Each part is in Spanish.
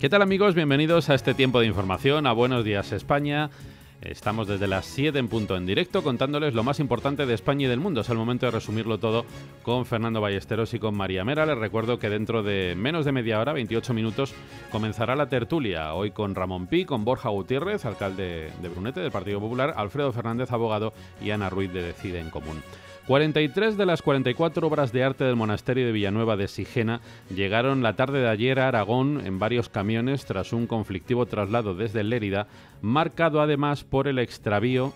¿Qué tal amigos? Bienvenidos a este tiempo de información, a Buenos Días España. Estamos desde las 7 en punto en directo contándoles lo más importante de España y del mundo. Es el momento de resumirlo todo con Fernando Ballesteros y con María Mera. Les recuerdo que dentro de menos de media hora, 28 minutos, comenzará la tertulia. Hoy con Ramón Pi, con Borja Gutiérrez, alcalde de Brunete del Partido Popular, Alfredo Fernández, abogado, y Ana Ruiz de Decide en Común. 43 de las 44 obras de arte del monasterio de Villanueva de Sigena llegaron la tarde de ayer a Aragón en varios camiones tras un conflictivo traslado desde Lérida, marcado además por el extravío,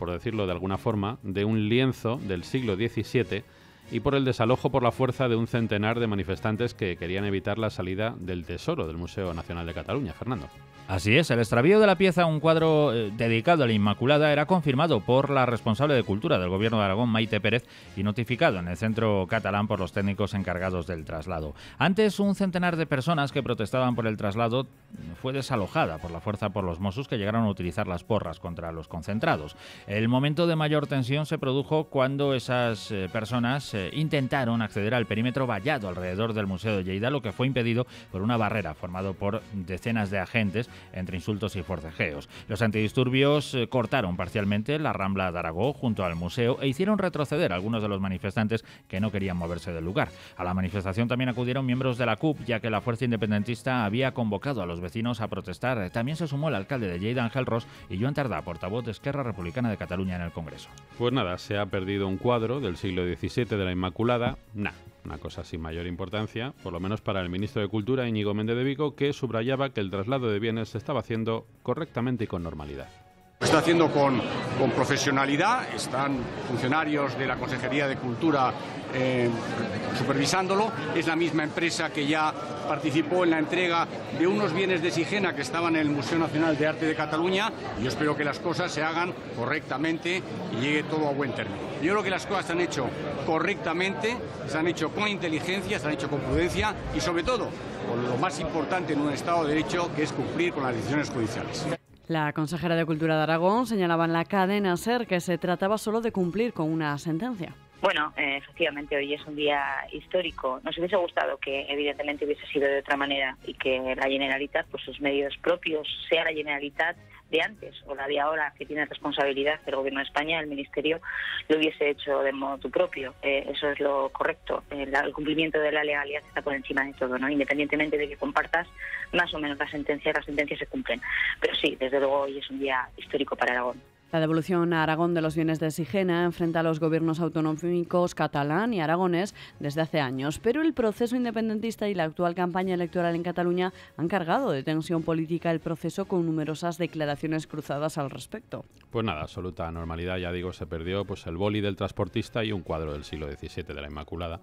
por decirlo de alguna forma, de un lienzo del siglo XVII y por el desalojo por la fuerza de un centenar de manifestantes que querían evitar la salida del tesoro del Museo Nacional de Cataluña. Fernando. Así es, el extravío de la pieza, un cuadro eh, dedicado a la Inmaculada, era confirmado por la responsable de Cultura del Gobierno de Aragón, Maite Pérez, y notificado en el centro catalán por los técnicos encargados del traslado. Antes, un centenar de personas que protestaban por el traslado fue desalojada por la fuerza por los Mossos que llegaron a utilizar las porras contra los concentrados. El momento de mayor tensión se produjo cuando esas eh, personas eh, intentaron acceder al perímetro vallado alrededor del Museo de Lleida, lo que fue impedido por una barrera formada por decenas de agentes entre insultos y forcejeos. Los antidisturbios eh, cortaron parcialmente la Rambla de Aragó junto al museo e hicieron retroceder a algunos de los manifestantes que no querían moverse del lugar. A la manifestación también acudieron miembros de la CUP, ya que la fuerza independentista había convocado a los vecinos a protestar. También se sumó el alcalde de Lleida, Ángel Ross, y Joan Tardá, portavoz de Esquerra Republicana de Cataluña en el Congreso. Pues nada, se ha perdido un cuadro del siglo XVII la Inmaculada, nada, una cosa sin mayor importancia, por lo menos para el ministro de Cultura Íñigo Méndez de Vigo, que subrayaba que el traslado de bienes se estaba haciendo correctamente y con normalidad está haciendo con, profesionalidad, están funcionarios de la Consejería de Cultura eh, supervisándolo, es la misma empresa que ya participó en la entrega de unos bienes de Sigena que estaban en el Museo Nacional de Arte de Cataluña y yo espero que las cosas se hagan correctamente y llegue todo a buen término. Yo creo que las cosas se han hecho correctamente, se han hecho con inteligencia, se han hecho con prudencia y sobre todo con lo más importante en un Estado de Derecho que es cumplir con las decisiones judiciales. La consejera de Cultura de Aragón señalaba en la cadena SER que se trataba solo de cumplir con una sentencia. Bueno, eh, efectivamente hoy es un día histórico. Nos hubiese gustado que evidentemente hubiese sido de otra manera y que la Generalitat, por pues, sus medios propios, sea la Generalitat antes o la de ahora que tiene responsabilidad el Gobierno de España, el Ministerio, lo hubiese hecho de modo propio. Eh, eso es lo correcto. El, cumplimiento de la legalidad está por encima de todo, ¿no? Independientemente de que compartas más o menos las sentencias, las sentencias se cumplen. Pero sí, desde luego hoy es un día histórico para Aragón. La devolución a Aragón de los bienes de Sigena enfrenta a los gobiernos autonómicos catalán y aragonés desde hace años, pero el proceso independentista y la actual campaña electoral en Cataluña han cargado de tensión política el proceso con numerosas declaraciones cruzadas al respecto. Pues nada, absoluta normalidad, ya digo, se perdió pues el boli del transportista y un cuadro del siglo XVII de la Inmaculada.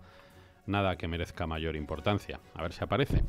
Nada que merezca mayor importancia. A ver si aparece.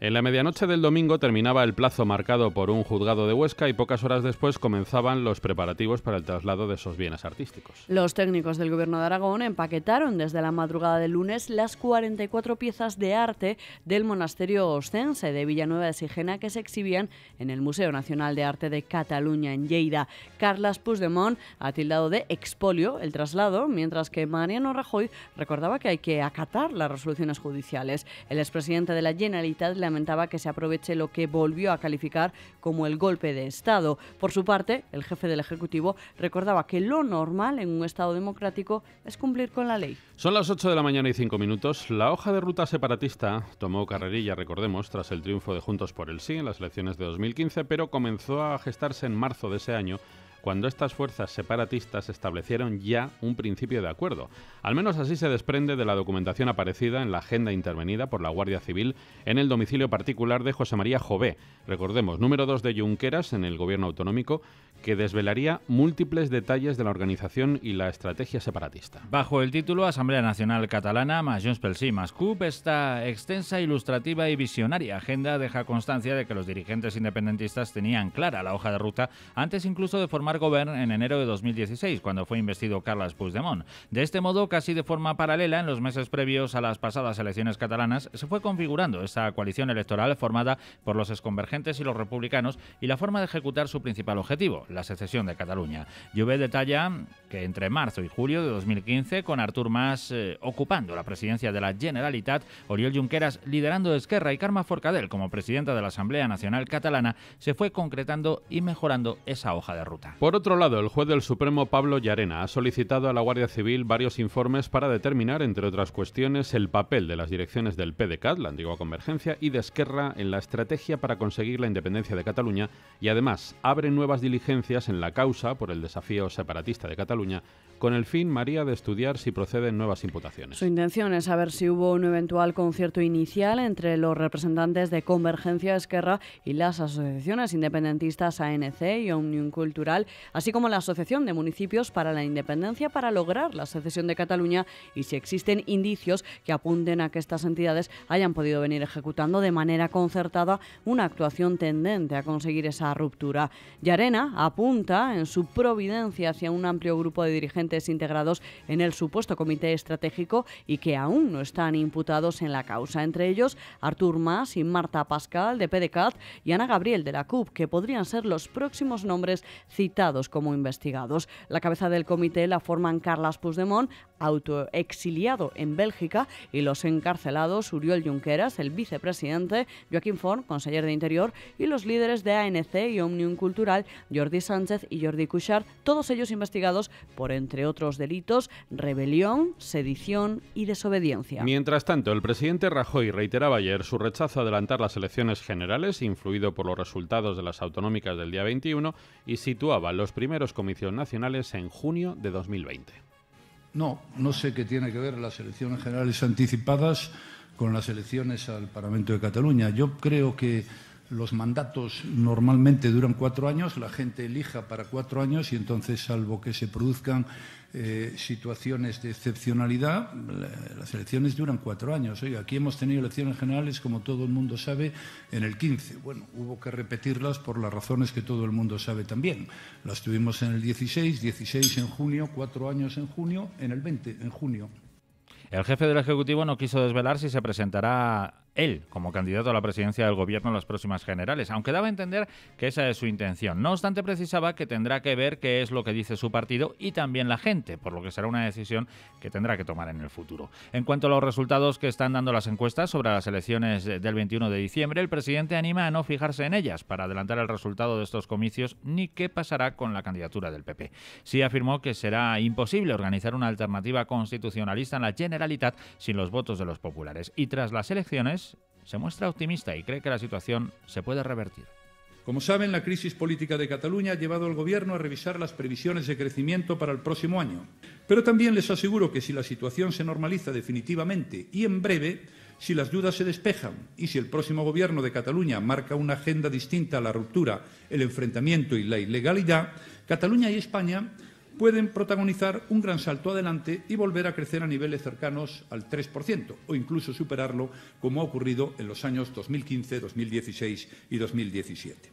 En la medianoche del domingo terminaba el plazo marcado por un juzgado de Huesca y pocas horas después comenzaban los preparativos para el traslado de esos bienes artísticos. Los técnicos del Gobierno de Aragón empaquetaron desde la madrugada del lunes las 44 piezas de arte del monasterio ostense de Villanueva de Sigena que se exhibían en el Museo Nacional de Arte de Cataluña en Lleida. Carles Puigdemont ha tildado de expolio el traslado, mientras que Mariano Rajoy recordaba que hay que acatar las resoluciones judiciales. El expresidente de la Generalitat le lamentaba que se aproveche lo que volvió a calificar como el golpe de Estado. Por su parte, el jefe del Ejecutivo recordaba que lo normal en un Estado democrático es cumplir con la ley. Son las 8 de la mañana y 5 minutos. La hoja de ruta separatista tomó carrerilla, recordemos, tras el triunfo de Juntos por el Sí en las elecciones de 2015, pero comenzó a gestarse en marzo de ese año cuando estas fuerzas separatistas establecieron ya un principio de acuerdo. Al menos así se desprende de la documentación aparecida en la agenda intervenida por la Guardia Civil en el domicilio particular de José María Jové, recordemos, número 2 de Junqueras en el gobierno autonómico, que desvelaría múltiples detalles de la organización y la estrategia separatista. Bajo el título Asamblea Nacional Catalana más Junts pel Sí más CUP, esta extensa, ilustrativa y visionaria agenda deja constancia de que los dirigentes independentistas tenían clara la hoja de ruta antes incluso de formar gobierno en enero de 2016, cuando fue investido Carles Puigdemont. De este modo, casi de forma paralela, en los meses previos a las pasadas elecciones catalanas, se fue configurando esta coalición electoral formada por los exconvergentes y los republicanos y la forma de ejecutar su principal objetivo, la secesión de Cataluña. Llobet detalla que entre marzo y julio de 2015, con Artur Mas eh, ocupando la presidencia de la Generalitat, Oriol Junqueras liderando Esquerra y Carme Forcadell como presidenta de la Asamblea Nacional Catalana, se fue concretando y mejorando esa hoja de ruta. Por otro lado, el juez del Supremo Pablo Llarena ha solicitado a la Guardia Civil varios informes para determinar, entre otras cuestiones, el papel de las direcciones del PDCAT, la antigua Convergencia, y de Esquerra en la estrategia para conseguir la independencia de Cataluña y además abre nuevas diligencias en la causa por el desafío separatista de Cataluña, con el fin, María, de estudiar si proceden nuevas imputaciones. Su intención es saber si hubo un eventual concierto inicial entre los representantes de Convergencia Esquerra y las asociaciones independentistas ANC y Omnium Cultural, así como la Asociación de Municipios para la Independencia para lograr la secesión de Cataluña y si existen indicios que apunten a que estas entidades hayan podido venir ejecutando de manera concertada una actuación tendente a conseguir esa ruptura. Yarena ha apunta en su providencia hacia un amplio grupo de dirigentes integrados en el supuesto comité estratégico y que aún no están imputados en la causa, entre ellos Artur Mas y Marta Pascal de PDCAT y Ana Gabriel de la CUP, que podrían ser los próximos nombres citados como investigados. La cabeza del comité la forman Carlas Puigdemont, autoexiliado en Bélgica, y los encarcelados Uriol Junqueras, el vicepresidente, Joaquín Forn, conseller de Interior, y los líderes de ANC y Omnium Cultural, Jordi Sánchez y Jordi Cuixart, todos ellos investigados por, entre otros delitos, rebelión, sedición y desobediencia. Mientras tanto, el presidente Rajoy reiteraba ayer su rechazo a adelantar las elecciones generales, influido por los resultados de las autonómicas del día 21, y situaba los primeros comicios nacionales en junio de 2020. No, no sé qué tiene que ver las elecciones generales anticipadas con las elecciones al Parlamento de Cataluña. Yo creo que los mandatos normalmente duran cuatro años, la gente elija para cuatro años y entonces, salvo que se produzcan eh, situaciones de excepcionalidad, las elecciones duran cuatro años. aquí hemos tenido elecciones generales, como todo el mundo sabe, en el 15. Bueno, hubo que repetirlas por las razones que todo el mundo sabe también. Las tuvimos en el 16, 16 en junio, cuatro años en junio, en el 20, en junio. El jefe del Ejecutivo no quiso desvelar si se presentará él como candidato a la presidencia del gobierno en las próximas generales, aunque daba a entender que esa es su intención. No obstante, precisaba que tendrá que ver qué es lo que dice su partido y también la gente, por lo que será una decisión que tendrá que tomar en el futuro. En cuanto a los resultados que están dando las encuestas sobre las elecciones del 21 de diciembre, el presidente anima a no fijarse en ellas para adelantar el resultado de estos comicios ni qué pasará con la candidatura del PP. Sí afirmó que será imposible organizar una alternativa constitucionalista en la Generalitat sin los votos de los populares y tras las elecciones se muestra optimista y cree que la situación se puede revertir. Como saben, la crisis política de Cataluña ha llevado al Gobierno a revisar las previsiones de crecimiento para el próximo año. Pero también les aseguro que si la situación se normaliza definitivamente y en breve, si las dudas se despejan y si el próximo Gobierno de Cataluña marca una agenda distinta a la ruptura, el enfrentamiento y la ilegalidad, Cataluña y España pueden protagonizar un gran salto adelante y volver a crecer a niveles cercanos al 3% o incluso superarlo, como ha ocurrido en los años 2015, 2016 y 2017.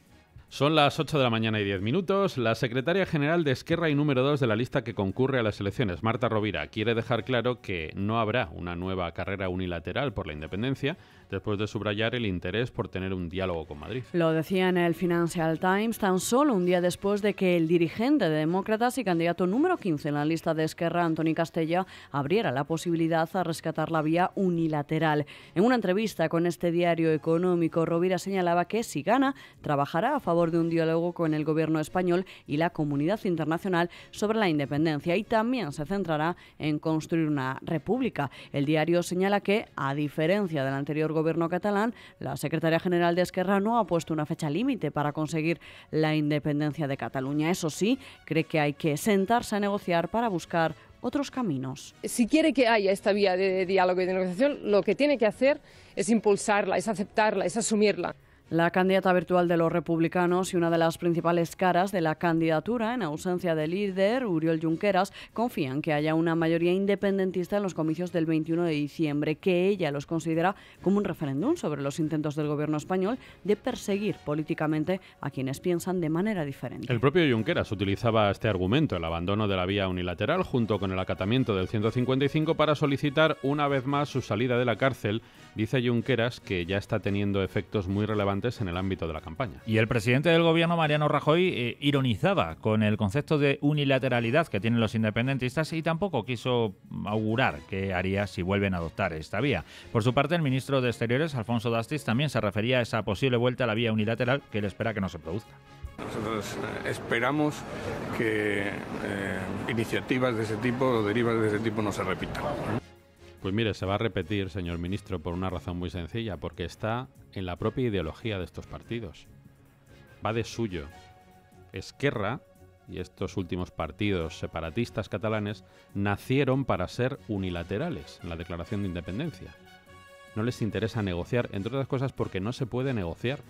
Son las 8 de la mañana y 10 minutos. La secretaria general de Esquerra y número 2 de la lista que concurre a las elecciones, Marta Rovira, quiere dejar claro que no habrá una nueva carrera unilateral por la independencia, después de subrayar el interés por tener un diálogo con Madrid. Lo decía en el Financial Times tan solo un día después de que el dirigente de Demócratas y candidato número 15 en la lista de Esquerra, Antoni Castella, abriera la posibilidad a rescatar la vía unilateral. En una entrevista con este diario económico, Rovira señalaba que si gana, trabajará a favor de un diálogo con el gobierno español y la comunidad internacional sobre la independencia y también se centrará en construir una república. El diario señala que, a diferencia del anterior gobierno catalán, la secretaria general de Esquerra no ha puesto una fecha límite para conseguir la independencia de Cataluña. Eso sí, cree que hay que sentarse a negociar para buscar otros caminos. Si quiere que haya esta vía de diálogo y de negociación, lo que tiene que hacer es impulsarla, es aceptarla, es asumirla. La candidata virtual de los republicanos y una de las principales caras de la candidatura en ausencia de líder, Uriol Junqueras, confían que haya una mayoría independentista en los comicios del 21 de diciembre, que ella los considera como un referéndum sobre los intentos del gobierno español de perseguir políticamente a quienes piensan de manera diferente. El propio Junqueras utilizaba este argumento, el abandono de la vía unilateral junto con el acatamiento del 155 para solicitar una vez más su salida de la cárcel. Dice Junqueras que ya está teniendo efectos muy relevantes en el ámbito de la campaña. Y el presidente del gobierno, Mariano Rajoy, eh, ironizaba con el concepto de unilateralidad que tienen los independentistas y tampoco quiso augurar qué haría si vuelven a adoptar esta vía. Por su parte, el ministro de Exteriores, Alfonso Dastis, también se refería a esa posible vuelta a la vía unilateral que él espera que no se produzca. Nosotros eh, esperamos que eh, iniciativas de ese tipo o derivas de ese tipo no se repitan. Pues mire, se va a repetir, señor ministro, por una razón muy sencilla, porque está en la propia ideología de estos partidos. Va de suyo. Esquerra y estos últimos partidos separatistas catalanes nacieron para ser unilaterales en la Declaración de Independencia. No les interesa negociar, entre otras cosas porque no se puede negociar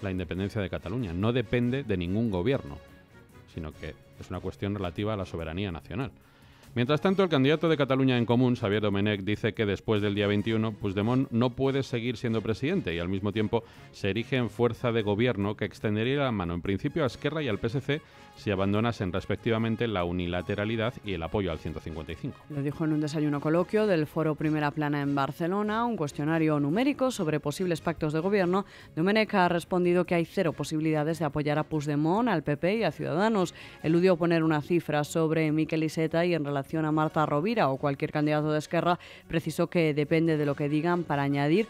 la independencia de Cataluña. No depende de ningún gobierno, sino que es una cuestión relativa a la soberanía nacional. Mientras tanto, el candidato de Cataluña en Común, Xavier Domenech, dice que después del día 21, Puigdemont no puede seguir siendo presidente y al mismo tiempo se erige en fuerza de gobierno que extendería la mano en principio a Esquerra y al PSC si abandonasen respectivamente la unilateralidad y el apoyo al 155. Lo dijo en un desayuno coloquio del Foro Primera Plana en Barcelona, un cuestionario numérico sobre posibles pactos de gobierno. Domenech ha respondido que hay cero posibilidades de apoyar a Puigdemont, al PP y a Ciudadanos. Eludió poner una cifra sobre Miquel Iseta y en relación a Marta Rovira o cualquier candidato de Esquerra, precisó que depende de lo que digan para añadir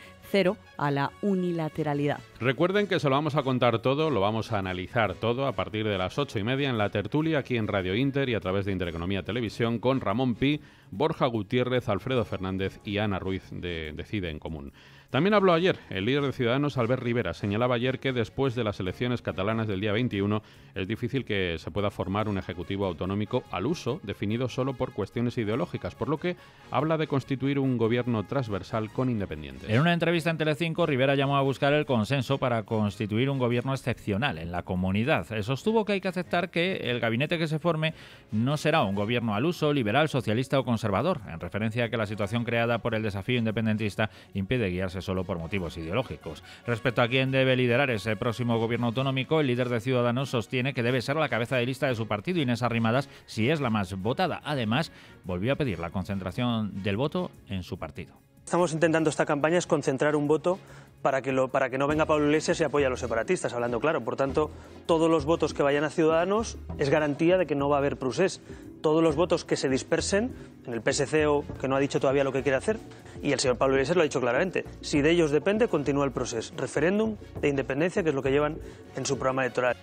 a la unilateralidad. Recuerden que se lo vamos a contar todo, lo vamos a analizar todo a partir de las ocho y media en la tertulia aquí en Radio Inter y a través de Intereconomía Televisión con Ramón Pi, Borja Gutiérrez, Alfredo Fernández y Ana Ruiz de Decide en Común. También habló ayer el líder de Ciudadanos, Albert Rivera. Señalaba ayer que después de las elecciones catalanas del día 21 es difícil que se pueda formar un Ejecutivo autonómico al uso, definido solo por cuestiones ideológicas, por lo que habla de constituir un gobierno transversal con independientes. En una entrevista en Telecinco, Rivera llamó a buscar el consenso para constituir un gobierno excepcional en la comunidad. Sostuvo que hay que aceptar que el gabinete que se forme no será un gobierno al uso, liberal, socialista o conservador, en referencia a que la situación creada por el desafío independentista impide guiarse solo por motivos ideológicos. Respecto a quién debe liderar ese próximo gobierno autonómico, el líder de Ciudadanos sostiene que debe ser la cabeza de lista de su partido, Inés Arrimadas, si es la más votada. Además, volvió a pedir la concentración del voto en su partido. Estamos intentando esta campaña es concentrar un voto para que, lo, para que no venga Pablo Iglesias y apoye a los separatistas, hablando claro. Por tanto, todos los votos que vayan a Ciudadanos es garantía de que no va a haber procés. Todos los votos que se dispersen en el PSC o que no ha dicho todavía lo que quiere hacer, y el señor Pablo Iglesias lo ha dicho claramente, si de ellos depende, continúa el proceso. Referéndum de independencia, que es lo que llevan en su programa electoral.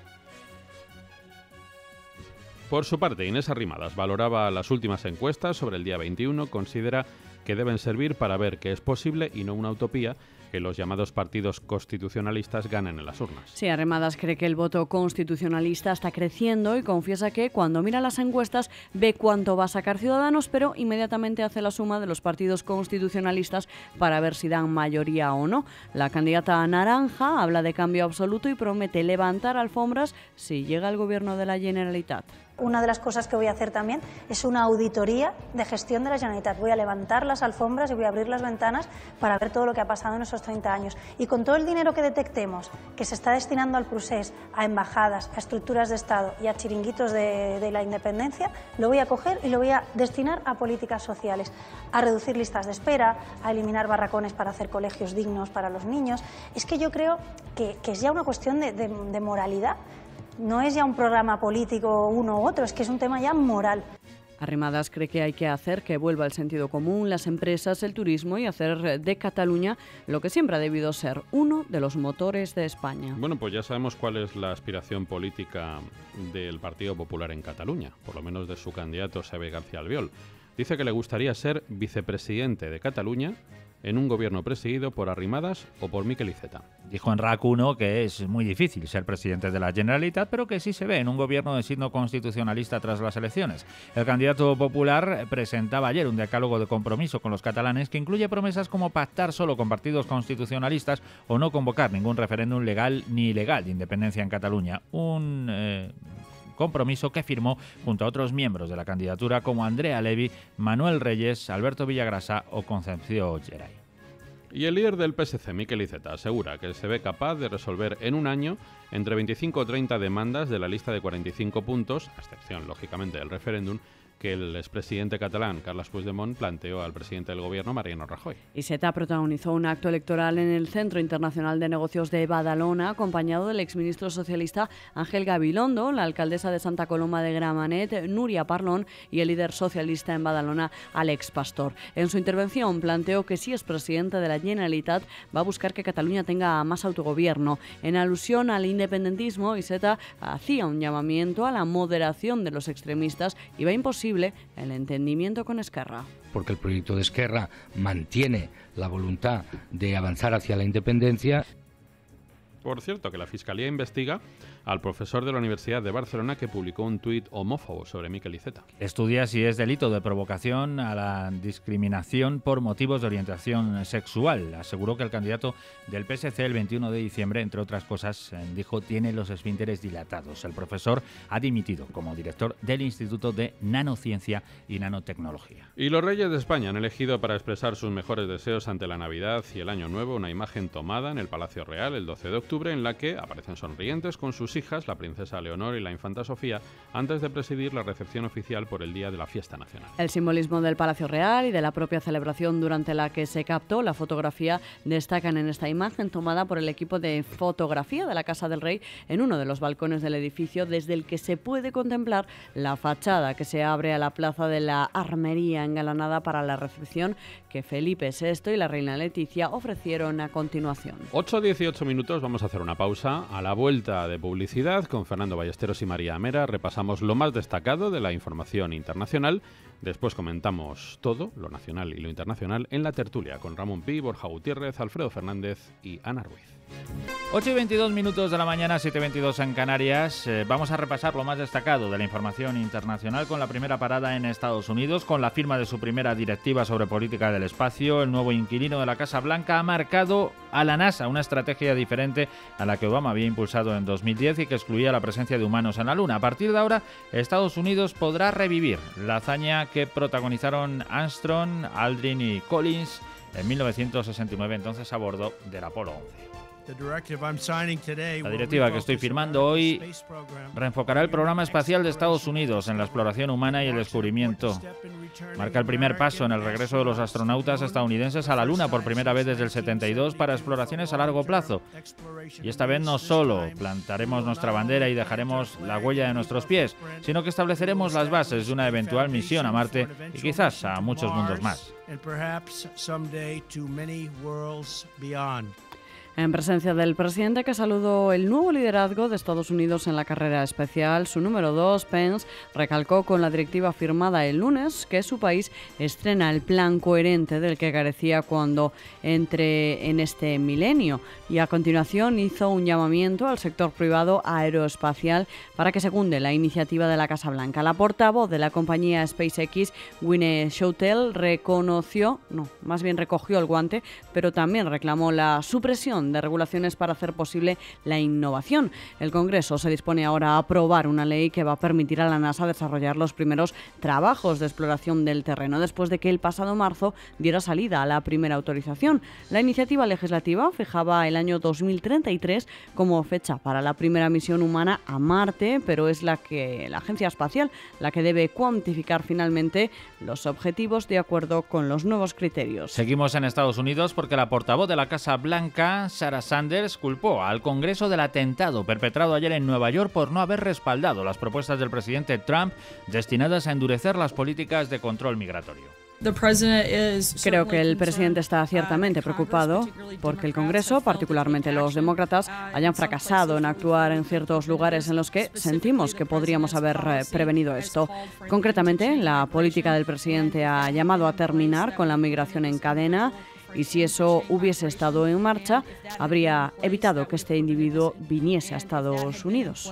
Por su parte, Inés Arrimadas valoraba las últimas encuestas sobre el día 21, considera que deben servir para ver que es posible y no una utopía que los llamados partidos constitucionalistas ganen en las urnas. Sí, Arremadas cree que el voto constitucionalista está creciendo y confiesa que cuando mira las encuestas ve cuánto va a sacar Ciudadanos, pero inmediatamente hace la suma de los partidos constitucionalistas para ver si dan mayoría o no. La candidata Naranja habla de cambio absoluto y promete levantar alfombras si llega el gobierno de la Generalitat una de las cosas que voy a hacer también es una auditoría de gestión de la Generalitat. Voy a levantar las alfombras y voy a abrir las ventanas para ver todo lo que ha pasado en esos 30 años. Y con todo el dinero que detectemos que se está destinando al procés, a embajadas, a estructuras de Estado y a chiringuitos de, la independencia, lo voy a coger y lo voy a destinar a políticas sociales, a reducir listas de espera, a eliminar barracones para hacer colegios dignos para los niños. Es que yo creo que, es ya una cuestión de moralidad no es ya un programa político uno u otro, es que es un tema ya moral. Arrimadas cree que hay que hacer que vuelva el sentido común, las empresas, el turismo y hacer de Cataluña lo que siempre ha debido ser uno de los motores de España. Bueno, pues ya sabemos cuál es la aspiración política del Partido Popular en Cataluña, por lo menos de su candidato Xavi García Albiol. Dice que le gustaría ser vicepresidente de Cataluña en un gobierno presidido por Arrimadas o por Miquel Iceta. Dijo en RAC 1 que es muy difícil ser presidente de la Generalitat, pero que sí se ve en un gobierno de signo constitucionalista tras las elecciones. El candidato popular presentaba ayer un decálogo de compromiso con los catalanes que incluye promesas como pactar solo con partidos constitucionalistas o no convocar ningún referéndum legal ni ilegal de independencia en Cataluña. Un eh, compromiso que firmó junto a otros miembros de la candidatura como Andrea Levy, Manuel Reyes, Alberto Villagrasa o Concepción Geray. Y el líder del PSC, Miquel Iceta, asegura que se ve capaz de resolver en un año entre 25 o 30 demandas de la lista de 45 puntos, a excepción, lógicamente, del referéndum, que el expresidente catalán Carles Puigdemont planteó al presidente del gobierno Mariano Rajoy. Iseta protagonizó un acto electoral en el Centro Internacional de Negocios de Badalona, acompañado del exministro socialista Ángel Gabilondo, la alcaldesa de Santa Coloma de Gramanet, Nuria Parlón, y el líder socialista en Badalona, Alex Pastor. En su intervención planteó que si es presidente de la Generalitat, va a buscar que Cataluña tenga más autogobierno. En alusión al independentismo, Iseta hacía un llamamiento a la moderación de los extremistas y va imposible el entendimiento con Esquerra. Porque el proyecto de Esquerra mantiene la voluntad de avanzar hacia la independencia. Por cierto, que la Fiscalía investiga al profesor de la Universidad de Barcelona que publicó un tuit homófobo sobre Miquel Iceta. Estudia si es delito de provocación a la discriminación por motivos de orientación sexual. Aseguró que el candidato del PSC el 21 de diciembre, entre otras cosas, eh, dijo tiene los esfínteres dilatados. El profesor ha dimitido como director del Instituto de Nanociencia y Nanotecnología. Y los reyes de España han elegido para expresar sus mejores deseos ante la Navidad y el Año Nuevo una imagen tomada en el Palacio Real el 12 de octubre en la que aparecen sonrientes con sus hijas, la princesa Leonor y la infanta Sofía, antes de presidir la recepción oficial por el día de la fiesta nacional. El simbolismo del Palacio Real y de la propia celebración durante la que se captó la fotografía destacan en esta imagen tomada por el equipo de fotografía de la Casa del Rey en uno de los balcones del edificio desde el que se puede contemplar la fachada que se abre a la plaza de la Armería engalanada para la recepción que Felipe VI y la reina Leticia ofrecieron a continuación. 8-18 minutos, vamos a hacer una pausa. A la vuelta de publicidad, con Fernando Ballesteros y María Amera, repasamos lo más destacado de la información internacional. Después comentamos todo, lo nacional y lo internacional, en la tertulia con Ramón Pi, Borja Gutiérrez, Alfredo Fernández y Ana Ruiz. 8 y 22 minutos de la mañana, 7.22 en Canarias. Eh, vamos a repasar lo más destacado de la información internacional con la primera parada en Estados Unidos, con la firma de su primera directiva sobre política del espacio. El nuevo inquilino de la Casa Blanca ha marcado a la NASA una estrategia diferente a la que Obama había impulsado en 2010 y que excluía la presencia de humanos en la Luna. A partir de ahora, Estados Unidos podrá revivir la hazaña que protagonizaron Armstrong, Aldrin y Collins en 1969, entonces a bordo del Apolo 11. La directiva que estoy firmando hoy reenfocará el programa espacial de Estados Unidos en la exploración humana y el descubrimiento. Marca el primer paso en el regreso de los astronautas estadounidenses a la Luna por primera vez desde el 72 para exploraciones a largo plazo. Y esta vez no solo plantaremos nuestra bandera y dejaremos la huella de nuestros pies, sino que estableceremos las bases de una eventual misión a Marte y quizás a muchos mundos más. En presencia del presidente que saludó el nuevo liderazgo de Estados Unidos en la carrera especial, su número 2, Pence, recalcó con la directiva firmada el lunes que su país estrena el plan coherente del que carecía cuando entre en este milenio y a continuación hizo un llamamiento al sector privado aeroespacial para que secunde la iniciativa de la Casa Blanca. La portavoz de la compañía SpaceX, Winnie Showtell, reconoció, no, más bien recogió el guante, pero también reclamó la supresión de regulaciones para hacer posible la innovación. El Congreso se dispone ahora a aprobar una ley que va a permitir a la NASA desarrollar los primeros trabajos de exploración del terreno después de que el pasado marzo diera salida a la primera autorización. La iniciativa legislativa fijaba el año 2033 como fecha para la primera misión humana a Marte, pero es la que la Agencia Espacial la que debe cuantificar finalmente los objetivos de acuerdo con los nuevos criterios. Seguimos en Estados Unidos porque la portavoz de la Casa Blanca Sarah Sanders culpó al Congreso del atentado perpetrado ayer en Nueva York por no haber respaldado las propuestas del presidente Trump destinadas a endurecer las políticas de control migratorio. Creo que el presidente está ciertamente preocupado porque el Congreso, particularmente los demócratas, hayan fracasado en actuar en ciertos lugares en los que sentimos que podríamos haber eh, prevenido esto. Concretamente, la política del presidente ha llamado a terminar con la migración en cadena y si eso hubiese estado en marcha, habría evitado que este individuo viniese a Estados Unidos.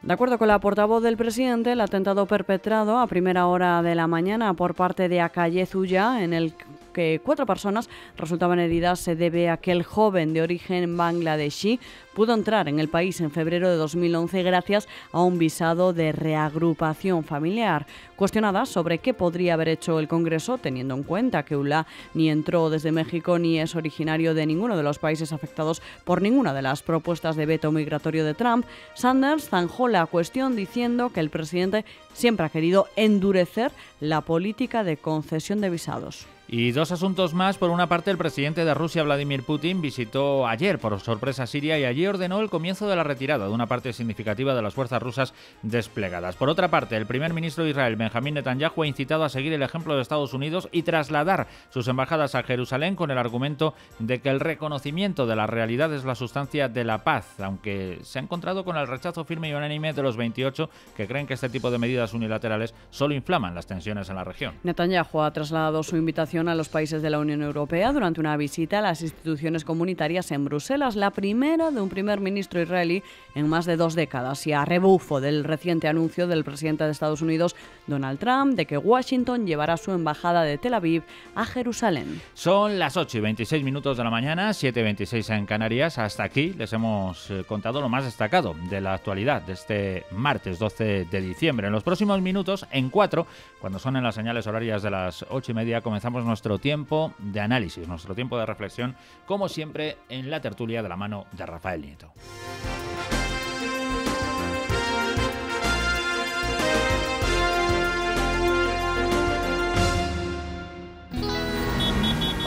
De acuerdo con la portavoz del presidente, el atentado perpetrado a primera hora de la mañana por parte de Akaye Zuya, en el que cuatro personas resultaban heridas se debe a que el joven de origen bangladesí pudo entrar en el país en febrero de 2011 gracias a un visado de reagrupación familiar. Cuestionada sobre qué podría haber hecho el Congreso, teniendo en cuenta que ULA ni entró desde México ni es originario de ninguno de los países afectados por ninguna de las propuestas de veto migratorio de Trump, Sanders zanjó la cuestión diciendo que el presidente siempre ha querido endurecer la política de concesión de visados. Y dos asuntos más. Por una parte, el presidente de Rusia, Vladimir Putin, visitó ayer por sorpresa Siria y allí ordenó el comienzo de la retirada de una parte significativa de las fuerzas rusas desplegadas. Por otra parte, el primer ministro de Israel, Benjamín Netanyahu, ha incitado a seguir el ejemplo de Estados Unidos y trasladar sus embajadas a Jerusalén con el argumento de que el reconocimiento de la realidad es la sustancia de la paz, aunque se ha encontrado con el rechazo firme y unánime de los 28 que creen que este tipo de medidas unilaterales solo inflaman las tensiones en la región. Netanyahu ha trasladado su invitación a los países de la Unión Europea durante una visita a las instituciones comunitarias en Bruselas, la primera de un primer ministro israelí en más de dos décadas, y a rebufo del reciente anuncio del presidente de Estados Unidos, Donald Trump, de que Washington llevará su embajada de Tel Aviv a Jerusalén. Son las 8 y 26 minutos de la mañana, 7 y 26 en Canarias. Hasta aquí les hemos eh, contado lo más destacado de la actualidad de este martes 12 de diciembre. En los próximos minutos, en 4, cuando son en las señales horarias de las 8 y media, comenzamos nuestro tiempo de análisis, nuestro tiempo de reflexión, como siempre en la tertulia de la mano de Rafael Nieto.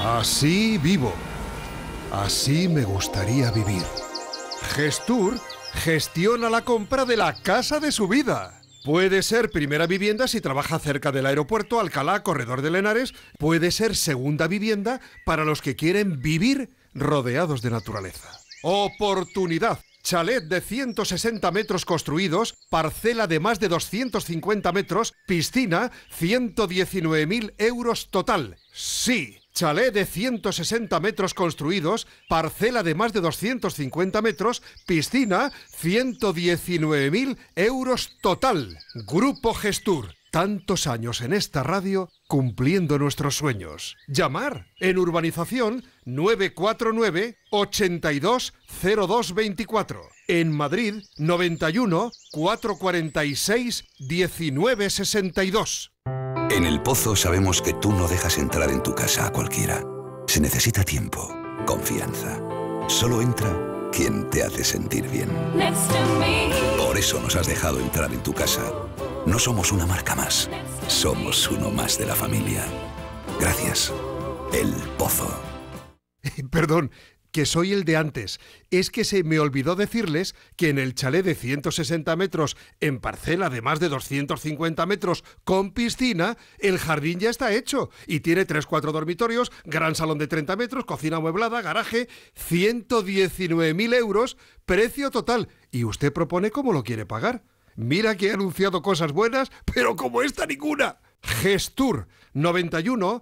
Así vivo. Así me gustaría vivir. Gestur gestiona la compra de la casa de su vida. Puede ser primera vivienda si trabaja cerca del aeropuerto, Alcalá, Corredor de Lenares. Puede ser segunda vivienda para los que quieren vivir rodeados de naturaleza. Oportunidad. Chalet de 160 metros construidos, parcela de más de 250 metros, piscina, 119.000 euros total. Sí, Chalet de 160 metros construidos, parcela de más de 250 metros, piscina, 119.000 euros total. Grupo Gestur. Tantos años en esta radio cumpliendo nuestros sueños. Llamar en urbanización 949 820224 en Madrid 91 446 1962. En el Pozo sabemos que tú no dejas entrar en tu casa a cualquiera. Se necesita tiempo, confianza. Solo entra quien te hace sentir bien. Por eso nos has dejado entrar en tu casa. No somos una marca más, somos uno más de la familia. Gracias. El Pozo. Perdón, que soy el de antes. Es que se me olvidó decirles que en el chalet de 160 metros, en parcela de más de 250 metros, con piscina, el jardín ya está hecho y tiene 3-4 dormitorios, gran salón de 30 metros, cocina amueblada, garaje, 119.000 euros, precio total. Y usted propone cómo lo quiere pagar. Mira que he anunciado cosas buenas, pero como esta ninguna. Gestur 91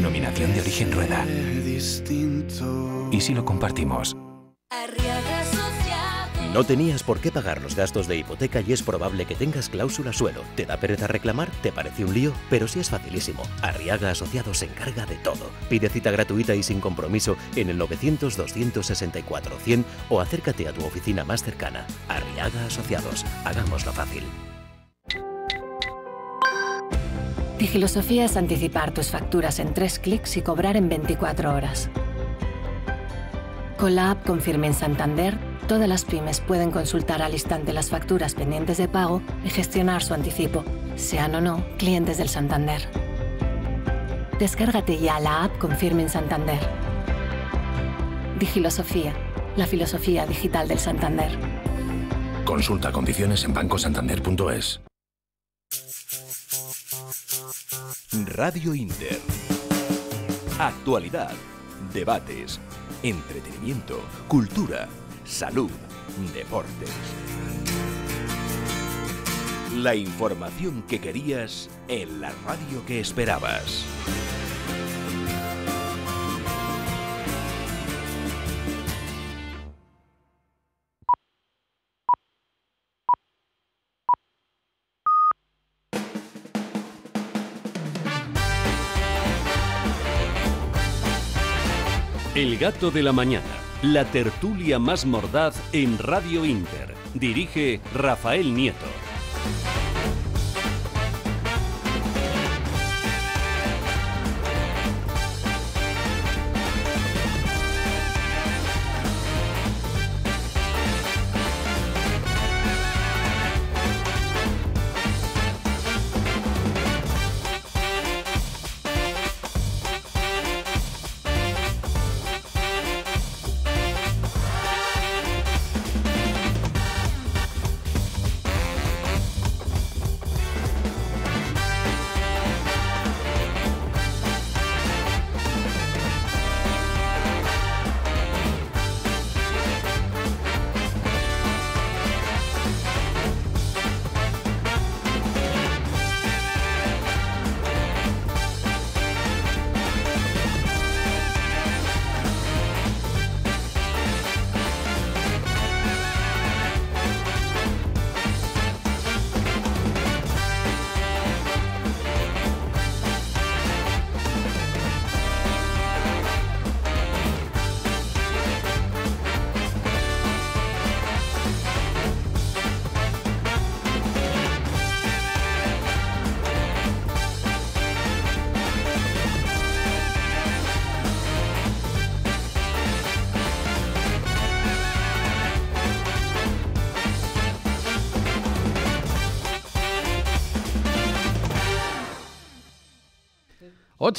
denominación de origen rueda. ¿Y si lo compartimos? No tenías por qué pagar los gastos de hipoteca y es probable que tengas cláusula suelo. ¿Te da pereza reclamar? ¿Te parece un lío? Pero sí es facilísimo. Arriaga Asociados se encarga de todo. Pide cita gratuita y sin compromiso en el 900-264-100 o acércate a tu oficina más cercana. Arriaga Asociados. Hagámoslo fácil. Digilosofía es anticipar tus facturas en tres clics y cobrar en 24 horas. Con la app Confirme en Santander, todas las pymes pueden consultar al instante las facturas pendientes de pago y gestionar su anticipo, sean o no clientes del Santander. Descárgate ya la app Confirme en Santander. Digilosofía, la filosofía digital del Santander. Consulta condiciones en bancosantander.es. Radio Inter. Actualidad, debates, entretenimiento, cultura, salud, deportes. La información que querías en la radio que esperabas. El gato de la mañana, la tertulia más mordaz en Radio Inter. Dirige Rafael Nieto.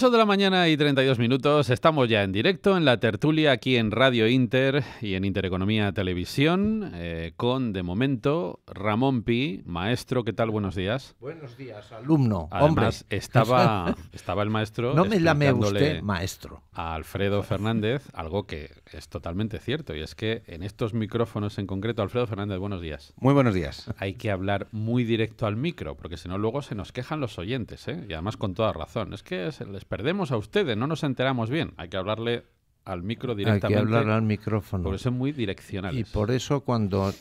8 de la mañana y 32 minutos, estamos ya en directo en la tertulia aquí en Radio Inter y en Intereconomía Televisión eh, con, de momento, Ramón Pi, maestro, ¿qué tal? Buenos días. Buenos días, alumno, Además, hombre. Estaba, estaba el maestro... no me me maestro. A Alfredo Fernández, algo que es totalmente cierto, y es que en estos micrófonos en concreto, Alfredo Fernández, buenos días. Muy buenos días. Hay que hablar muy directo al micro, porque si no luego se nos quejan los oyentes, ¿eh? y además con toda razón. Es que es el perdemos a ustedes, no nos enteramos bien. Hay que hablarle al micro directamente. Hay que hablarle al micrófono. Por eso es muy direccional. Y por eso cuando...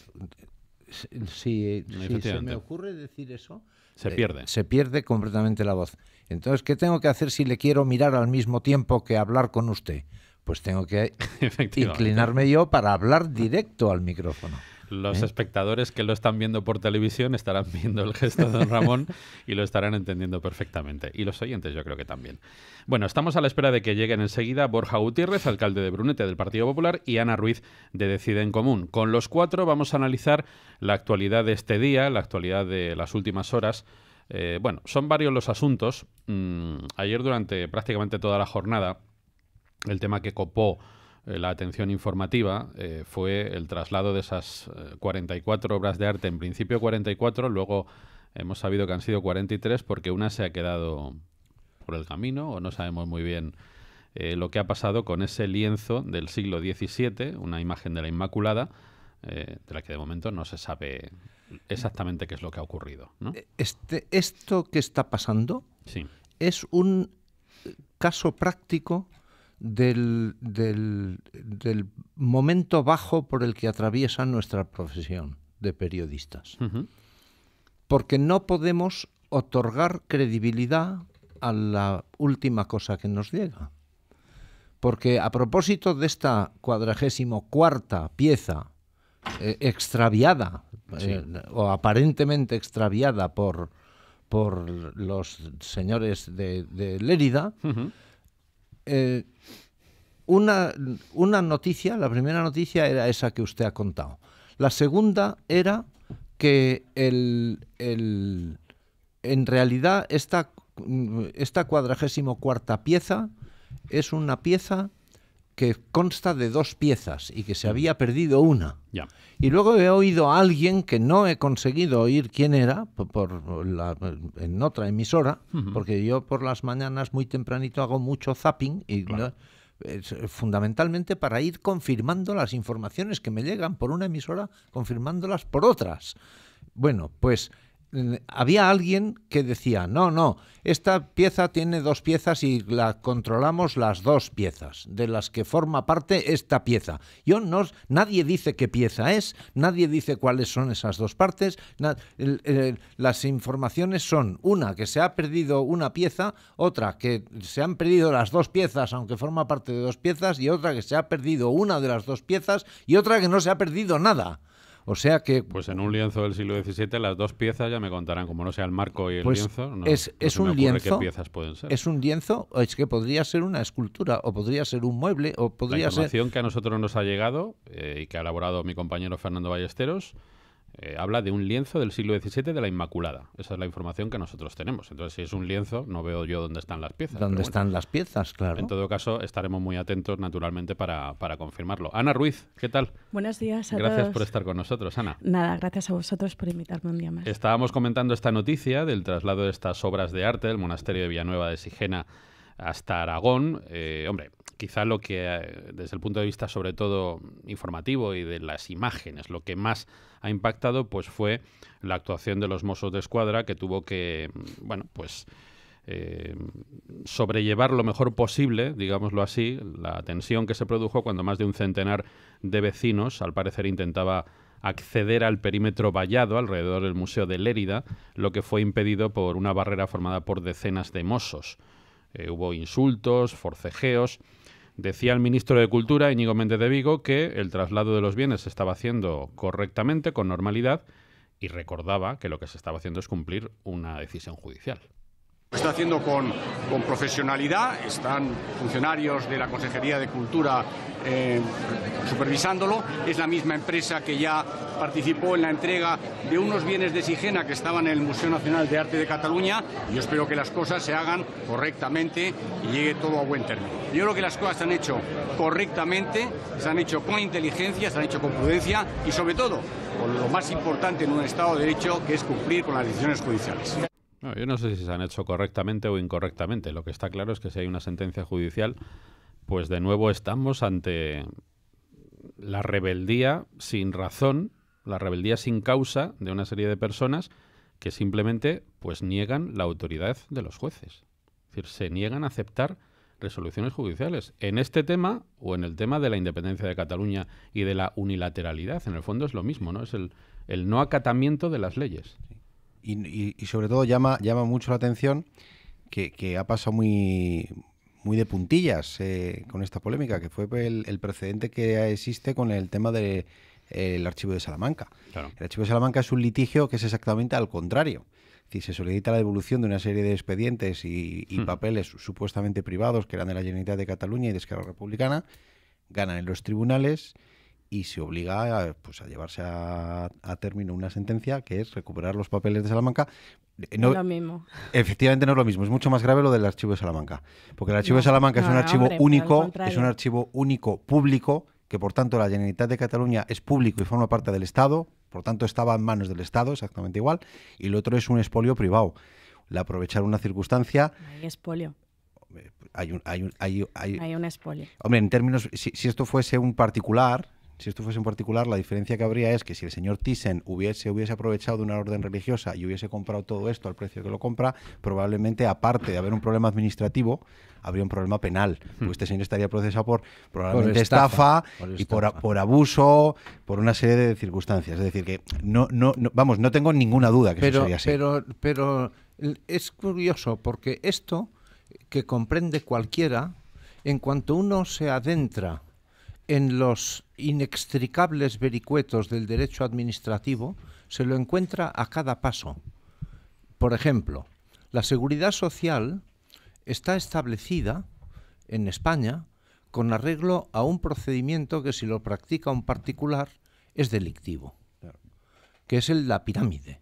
Si, se me ocurre decir eso... Se eh, pierde. se pierde completamente la voz. Entonces, ¿qué tengo que hacer si le quiero mirar al mismo tiempo que hablar con usted? Pues tengo que inclinarme yo para hablar directo al micrófono. Los ¿Eh? espectadores que lo están viendo por televisión estarán viendo el gesto de Don Ramón y lo estarán entendiendo perfectamente. Y los oyentes yo creo que también. Bueno, estamos a la espera de que lleguen enseguida Borja Gutiérrez, alcalde de Brunete del Partido Popular, y Ana Ruiz de Decide en Común. Con los cuatro vamos a analizar la actualidad de este día, la actualidad de las últimas horas. Eh, bueno, son varios los asuntos. Mm, ayer durante prácticamente toda la jornada, el tema que copó eh, la atención informativa eh, fue el traslado de esas 44 eh, obras de arte, en principio 44, luego hemos sabido que han sido 43 porque una se ha quedado por el camino o no sabemos muy bien lo que ha pasado con ese lienzo del siglo XVII, una imagen de la Inmaculada, de la que de momento no se sabe exactamente qué es lo que ha ocurrido. Este, esto que está pasando es un caso práctico del, momento bajo por el que atraviesa nuestra profesión de periodistas. Porque no podemos otorgar credibilidad a la última cosa que nos llega. Porque a propósito de esta cuadragésimo cuarta pieza eh, extraviada, eh, o aparentemente extraviada por, por los señores de, Lérida, eh, una, noticia, la primera noticia era esa que usted ha contado. La segunda era que el, en realidad esta, esta cuadragésimo cuarta pieza es una pieza que consta de dos piezas y que se mm. había perdido una. Y luego he oído a alguien que no he conseguido oír quién era por la, en otra emisora, porque yo por las mañanas muy tempranito hago mucho zapping y fundamentalmente para ir confirmando las informaciones que me llegan por una emisora, confirmándolas por otras. Bueno, pues había alguien que decía, no, no, esta pieza tiene dos piezas y la controlamos las dos piezas, de las que forma parte esta pieza. Yo no, nadie dice qué pieza es, nadie dice cuáles son esas dos partes, las informaciones son una, que se ha perdido una pieza, otra, que se han perdido las dos piezas, aunque forma parte de dos piezas, y otra que se ha perdido una de las dos piezas, y otra que no se ha perdido nada. O sea que... Pues en un lienzo del siglo XVII las dos piezas ya me contarán, como no sea el marco y el pues lienzo. No, es, es un lienzo. Qué piezas pueden ser. Es un lienzo, es que podría ser una escultura, o podría ser un mueble, o podría ser... La información que a nosotros nos ha llegado eh, y que ha elaborado mi compañero Fernando Ballesteros eh, habla de un lienzo del siglo XVII de la Inmaculada. Esa es la información que nosotros tenemos. Entonces, si es un lienzo, no veo yo dónde están las piezas. ¿Dónde están las piezas, claro? En todo caso, estaremos muy atentos, naturalmente, para, confirmarlo. Ana Ruiz, ¿qué tal? Buenos días a gracias Gracias por estar con nosotros, Ana. Nada, gracias a vosotros por invitarme un día más. Estábamos comentando esta noticia del traslado de estas obras de arte del monasterio de Villanueva de Sigena hasta Aragón. Eh, hombre, quizá lo que, eh, desde el punto de vista sobre todo informativo y de las imágenes, lo que más ha impactado pues fue la actuación de los Mossos de Escuadra, que tuvo que, bueno, pues... Eh, sobrellevar lo mejor posible, digámoslo así, la tensión que se produjo cuando más de un centenar de vecinos, al parecer, intentaba acceder al perímetro vallado alrededor del Museo de Lérida, lo que fue impedido por una barrera formada por decenas de mozos. Eh, hubo insultos, forcejeos. Decía el ministro de Cultura, Íñigo Méndez de Vigo, que el traslado de los bienes se estaba haciendo correctamente, con normalidad, y recordaba que lo que se estaba haciendo es cumplir una decisión judicial. Lo está haciendo con, profesionalidad, están funcionarios de la Consejería de Cultura eh, supervisándolo. Es la misma empresa que ya participó en la entrega de unos bienes de Sigena que estaban en el Museo Nacional de Arte de Cataluña. Yo espero que las cosas se hagan correctamente y llegue todo a buen término. Yo creo que las cosas se han hecho correctamente, se han hecho con inteligencia, se han hecho con prudencia y sobre todo, con lo más importante en un Estado de Derecho, que es cumplir con las decisiones judiciales. No, yo no sé si se han hecho correctamente o incorrectamente. Lo que está claro es que si hay una sentencia judicial, pues de nuevo estamos ante la rebeldía sin razón, la rebeldía sin causa de una serie de personas que simplemente pues niegan la autoridad de los jueces. Es decir, se niegan a aceptar resoluciones judiciales en este tema o en el tema de la independencia de Cataluña y de la unilateralidad. En el fondo es lo mismo, ¿no? Es el, el no acatamiento de las leyes y, sobre todo llama, llama mucho la atención que, ha pasado muy, muy de puntillas eh, con esta polémica, que fue el, precedente que existe con el tema del archivo de Salamanca. El archivo de Salamanca es un litigio que es exactamente al contrario. Es se solicita la devolución de una serie de expedientes y, hmm. papeles supuestamente privados que eran de la Generalitat de Cataluña y de Esquerra Republicana, ganan en los tribunales y se obliga a, pues, a llevarse a, término una sentencia que es recuperar los papeles de Salamanca. Eh, no, lo mismo. Efectivamente no es lo mismo, es mucho más grave lo del archivo de Salamanca, porque el archivo de Salamanca es un archivo único, es un archivo único público, que por tanto la Generalitat de Cataluña es público y forma parte del Estado, por tanto estaba en manos del Estado, exactamente igual, y lo otro es un expolio privado. La aprovechar una circunstancia... Hay hay un, hay un, hay, hay, hay un expolio. Hombre, en términos, si, si, esto fuese un particular, si esto fuese en particular, la diferencia que habría es que si el señor Thyssen hubiese, hubiese aprovechado de una orden religiosa y hubiese comprado todo esto al precio que lo compra, probablemente, aparte de haber un problema administrativo, habría un problema penal. Hmm. este señor estaría procesado por probablemente estafa, y por, abuso, por una serie de circunstancias. Es decir, que no, no, vamos, no tengo ninguna duda que pero, eso sería así. Pero, pero es curioso porque esto que comprende cualquiera, en cuanto uno se adentra en los inextricables vericuetos del derecho administrativo se lo encuentra a cada paso. Por ejemplo, la seguridad social está establecida en España con arreglo a un procedimiento que si lo practica un particular es delictivo, que es el, la pirámide.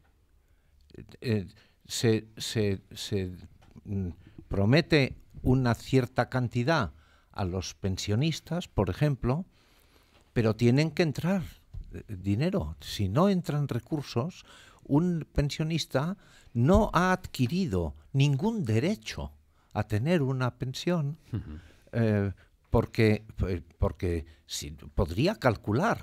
Eh, eh, se, se, se mm, promete una cierta cantidad a los pensionistas, por ejemplo, pero tienen que entrar eh, dinero. Si no entran recursos, un pensionista no ha adquirido ningún derecho a tener una pensión eh, porque, eh, porque si, podría calcular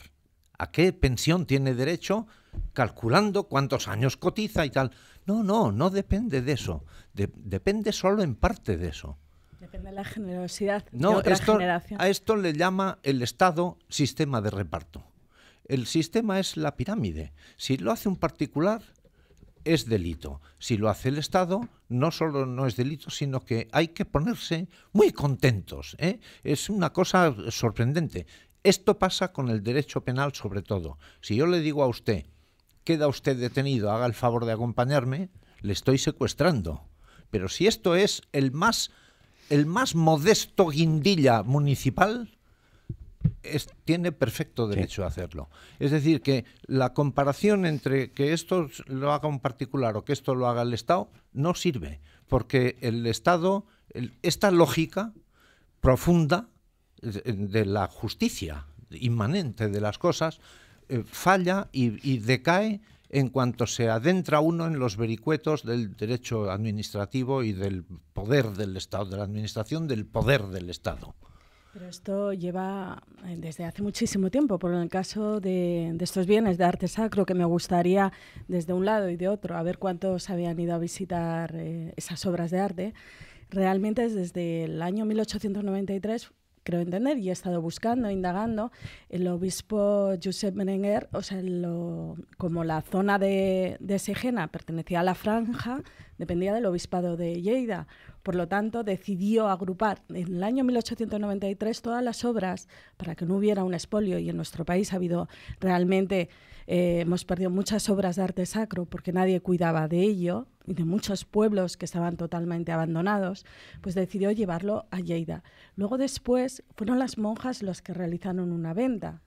a qué pensión tiene derecho calculando cuántos años cotiza y tal. No, no, no depende de eso. depende solo en parte de eso. Depende de la generosidad no, esto, A esto le llama el Estado sistema de reparto. El sistema es la pirámide. Si lo hace un particular, es delito. Si lo hace el Estado, no solo no es delito, sino que hay que ponerse muy contentos. ¿eh? Es una cosa sorprendente. Esto pasa con el derecho penal sobre todo. Si yo le digo a usted, queda usted detenido, haga el favor de acompañarme, le estoy secuestrando. Pero si esto es el más el más modesto guindilla municipal tiene perfecto derecho a hacerlo. Es decir, que la comparación entre que esto lo haga un particular o que esto lo haga el Estado no sirve, porque el Estado, esta lógica profunda de, la justicia inmanente de las cosas, eh, falla y decae en cuanto se adentra uno en los vericuetos del derecho administrativo y del poder del Estado, de la administración del poder del Estado. Pero esto lleva eh, desde hace muchísimo tiempo, por el caso de, estos bienes de arte sacro, que me gustaría desde un lado y de otro, a ver cuántos habían ido a visitar eh, esas obras de arte. Realmente desde el año 1893 creo entender, y he estado buscando, indagando, el obispo Josep Merenguer, o sea, como la zona de, de pertenecía a la franja, dependía del obispado de Lleida. Por lo tanto, decidió agrupar en el año 1893 todas las obras para que no hubiera un expolio y en nuestro país ha habido realmente eh, hemos perdido muchas obras de arte sacro porque nadie cuidaba de ello y de muchos pueblos que estaban totalmente abandonados, pues decidió llevarlo a Lleida. Luego después fueron las monjas las que realizaron una venta.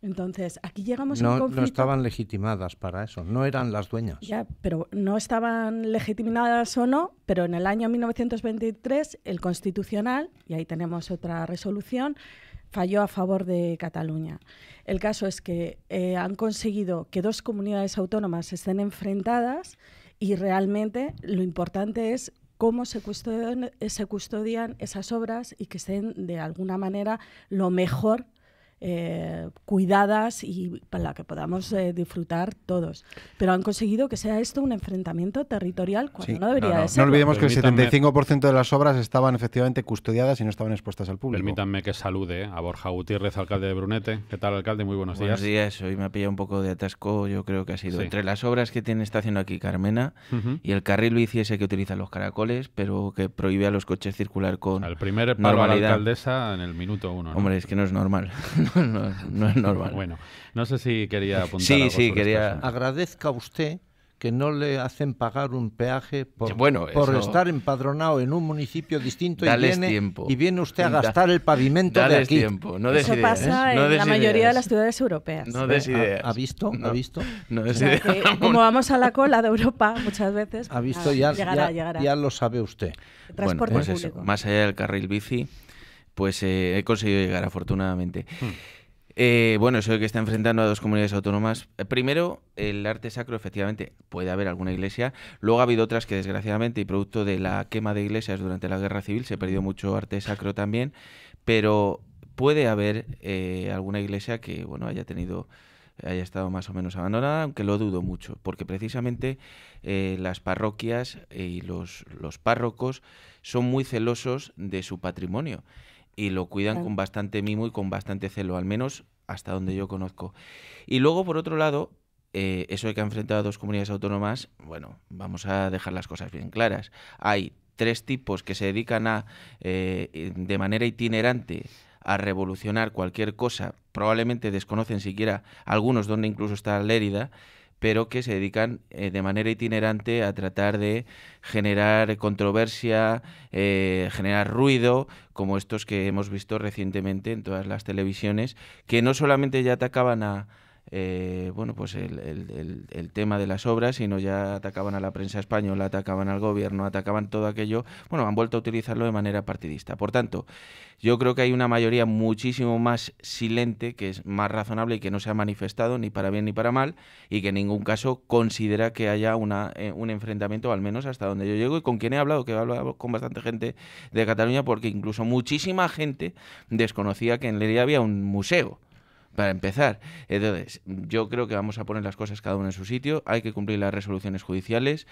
Entonces, aquí llegamos a un conflicto. No estaban legitimadas para eso, no eran las dueñas. Ya, pero no estaban legitimadas o no, pero en el año 1923 el Constitucional, y ahí tenemos otra resolución, falló a favor de Cataluña. El caso es que eh, han conseguido que dos comunidades autónomas estén enfrentadas y realmente lo importante es cómo se custodian, se custodian esas obras y que estén de alguna manera lo mejor eh, cuidadas y para la que podamos eh, disfrutar todos. Pero han conseguido que sea esto un enfrentamiento territorial cuando no debería ser. No olvidemos que el 75% de las obras estaban efectivamente custodiadas y no estaban expuestas al público. Permítanme que salude eh, a Borja Gutiérrez, alcalde de Brunete. ¿Qué tal, alcalde? Muy buenos, días. Buenos días. Hoy me ha pillado un poco de atasco, yo creo que ha sido entre las obras que tiene está aquí Carmena y el carril bici ese que utilizan los caracoles, pero que prohíbe a los coches circular con. Al primer paro alcaldesa en el minuto uno. Hombre, es que no es normal. no, es normal. Bueno, no sé si quería apuntar. Sí, sí, quería. Agradezca usted que no le hacen pagar un peaje por, bueno, por estar empadronado en un municipio distinto y viene, y viene usted a gastar el pavimento de aquí. Tiempo. No eso pasa ¿eh? no en la mayoría de las ciudades europeas. No des ideas. ¿Ha, visto? ¿Ha visto? No como vamos a la cola de Europa muchas veces, ha pues visto ya, ya, lo sabe usted. Transporte pues público. más allá del carril bici, pues eh, he conseguido llegar, afortunadamente. Hmm. Eh, bueno, soy el que está enfrentando a dos comunidades autónomas. Eh, primero, el arte sacro, efectivamente, puede haber alguna iglesia. Luego ha habido otras que, desgraciadamente, y producto de la quema de iglesias durante la guerra civil, se perdió mucho arte sacro también. Pero puede haber alguna iglesia que, bueno, haya tenido haya estado más o menos abandonada, aunque lo dudo mucho, porque precisamente las parroquias y los, los párrocos son muy celosos de su patrimonio y lo cuidan con bastante mimo y con bastante celo, al menos hasta donde yo conozco. Y luego, por otro lado, eh, eso de que han enfrentado a dos comunidades autónomas, bueno, vamos a dejar las cosas bien claras. Hay tres tipos que se dedican a, eh, de manera itinerante, a revolucionar cualquier cosa, probablemente desconocen siquiera algunos donde incluso está Lérida, pero que se dedican eh, de manera itinerante a tratar de generar controversia, eh, generar ruido, como estos que hemos visto recientemente en todas las televisiones, que no solamente ya atacaban a eh, bueno, pues el, tema de las obras, sino ya atacaban a la prensa española, atacaban al gobierno, atacaban todo aquello. Bueno, han vuelto a utilizarlo de manera partidista. Por tanto, yo creo que hay una mayoría muchísimo más silente, que es más razonable y que no se ha manifestado ni para bien ni para mal, y que en ningún caso considera que haya una, eh, un enfrentamiento, al menos hasta donde yo llego, y con quien he hablado, que he hablado con bastante gente de Cataluña, porque incluso muchísima gente desconocía que en Lería había un museo para empezar. Entonces, yo creo que vamos a poner las cosas cada uno en su sitio, hay que cumplir las resoluciones judiciales,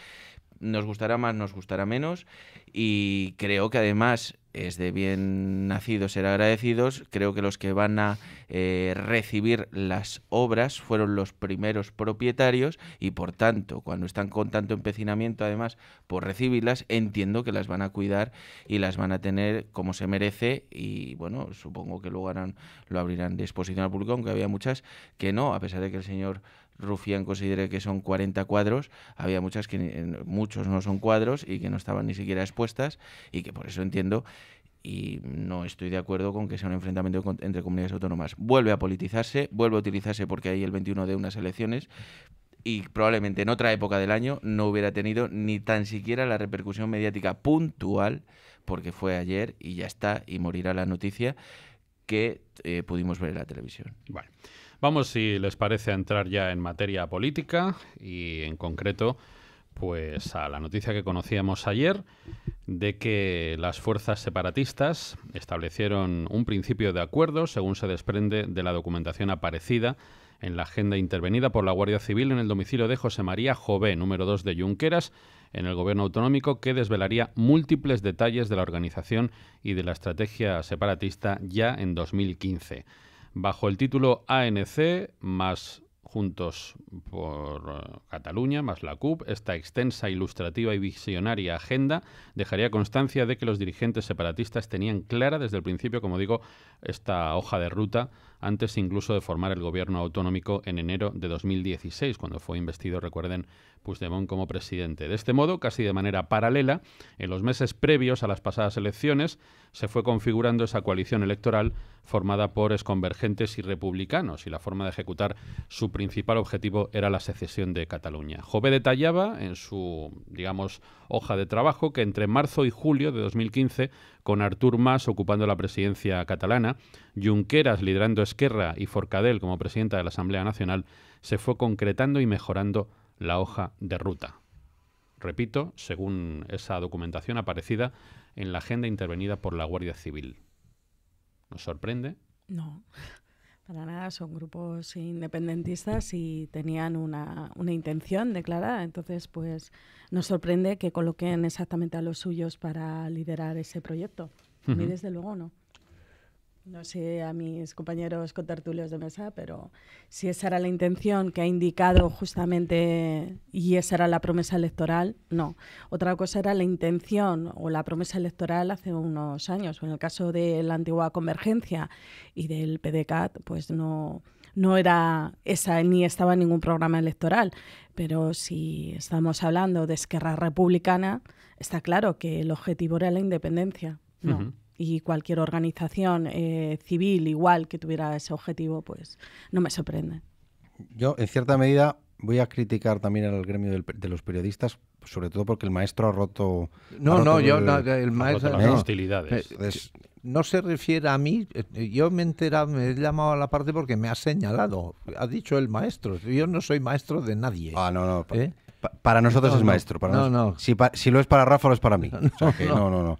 nos gustará más, nos gustará menos, y creo que además es de bien nacidos ser agradecidos. Creo que los que van a eh, recibir las obras fueron los primeros propietarios y por tanto, cuando están con tanto empecinamiento, además, por recibirlas, entiendo que las van a cuidar y las van a tener como se merece y bueno, supongo que luego lo abrirán de exposición al público, aunque había muchas que no, a pesar de que el señor Rufián considere que son 40 cuadros, había muchas que muchos no son cuadros y que no estaban ni siquiera expuestas y que por eso entiendo y no estoy de acuerdo con que sea un enfrentamiento entre comunidades autónomas. Vuelve a politizarse, vuelve a utilizarse porque hay el 21 de unas elecciones y probablemente en otra época del año no hubiera tenido ni tan siquiera la repercusión mediática puntual porque fue ayer y ya está y morirá la noticia que eh, pudimos ver en la televisión. Vale. Vamos, si les parece, a entrar ya en materia política y en concreto pues a la noticia que conocíamos ayer de que las fuerzas separatistas establecieron un principio de acuerdo, según se desprende de la documentación aparecida en la agenda intervenida por la Guardia Civil en el domicilio de José María Jové, número 2 de Junqueras, en el gobierno autonómico, que desvelaría múltiples detalles de la organización y de la estrategia separatista ya en 2015 bajo el título ANC más Juntos por eh, Cataluña, más la CUP, esta extensa, ilustrativa y visionaria agenda dejaría constancia de que los dirigentes separatistas tenían clara desde el principio, como digo, esta hoja de ruta, antes incluso de formar el gobierno autonómico en enero de 2016, cuando fue investido, recuerden, Puigdemont como presidente. De este modo, casi de manera paralela, en los meses previos a las pasadas elecciones, se fue configurando esa coalición electoral formada por esconvergentes y republicanos, y la forma de ejecutar su principal objetivo era la secesión de Cataluña. Jove detallaba en su, digamos, hoja de trabajo que entre marzo y julio de 2015, con Artur Mas ocupando la presidencia catalana, Junqueras liderando Esquerra y Forcadell como presidenta de la Asamblea Nacional, se fue concretando y mejorando la hoja de ruta. Repito, según esa documentación aparecida en la agenda intervenida por la Guardia Civil. ¿Nos sorprende? No, para nada. Son grupos independentistas y tenían una, intención declarada. Entonces, pues nos sorprende que coloquen exactamente a los suyos para liderar ese proyecto. Y desde luego, no. No sé a mis compañeros con tertulios de mesa, pero si esa era la intención que ha indicado justamente y esa era la promesa electoral, no. Otra cosa era la intención o la promesa electoral hace unos años. En el caso de la antigua Convergencia y del PDCAT, pues no, no era esa ni estaba en ningún programa electoral. Pero si estamos hablando de Esquerra Republicana, está claro que el objetivo era la independencia. No y cualquier organización eh, civil igual que tuviera ese objetivo, pues no me sorprende. Yo, en cierta medida, voy a criticar también al gremio del, de los periodistas, sobre todo porque el maestro ha roto. No, no, yo, el las hostilidades. Eh, no se refiere a mí, eh, yo me he enterado, me he llamado a la parte porque me ha señalado, ha dicho el maestro. Yo no soy maestro de nadie. Ah, no, no. ¿Eh? para nosotros es maestro. Para no, si, lo es para Rafa, lo es para mí. no, no, no.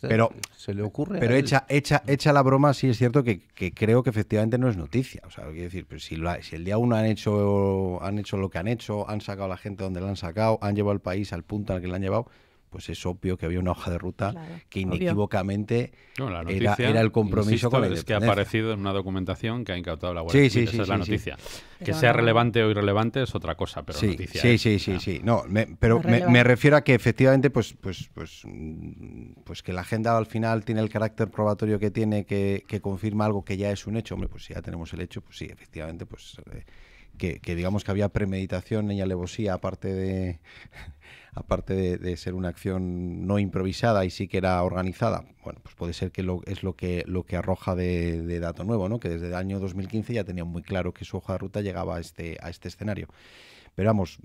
Pero, este se le ocurre. Pero hecha, hecha, hecha, la broma, sí es cierto que, creo que efectivamente no es noticia. O sea, quiero decir, si, el día uno han hecho, han hecho lo que han hecho, han sacado a la gente donde la han sacado, han llevado al país al punto al que la han llevado pues es obvio que había una hoja de ruta que inequívocamente era, el compromiso con la es que ha aparecido en una documentación que ha incautado la Guardia Esa es la noticia. Que sea relevante o irrelevante es otra cosa, pero sí, noticia Sí, sí, sí, sí. No, pero me, refiero a que efectivamente, pues, pues, pues, mm, pues que la agenda al final tiene el carácter probatorio que tiene, que, que confirma algo que ya es un hecho. Hombre, pues si ya tenemos el hecho, pues sí, efectivamente, pues. Eh, que, digamos que había premeditación y alevosía, aparte de aparte de, ser una acción no improvisada y sí que era organizada, bueno, pues puede ser que lo, es lo que, lo que arroja de, dato nuevo, ¿no? que desde el año 2015 ya tenía muy claro que su hoja de ruta llegaba a este, a este escenario. Pero vamos,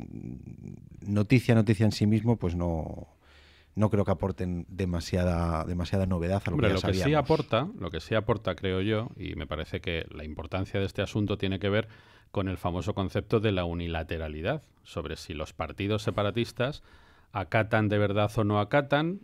noticia, noticia en sí mismo, pues no, no creo que aporten demasiada, novedad a lo que ya lo Que sí aporta, lo que sí aporta, creo yo, y me parece que la importancia de este asunto tiene que ver con el famoso concepto de la unilateralidad, sobre si los partidos separatistas acatan de verdad o no acatan,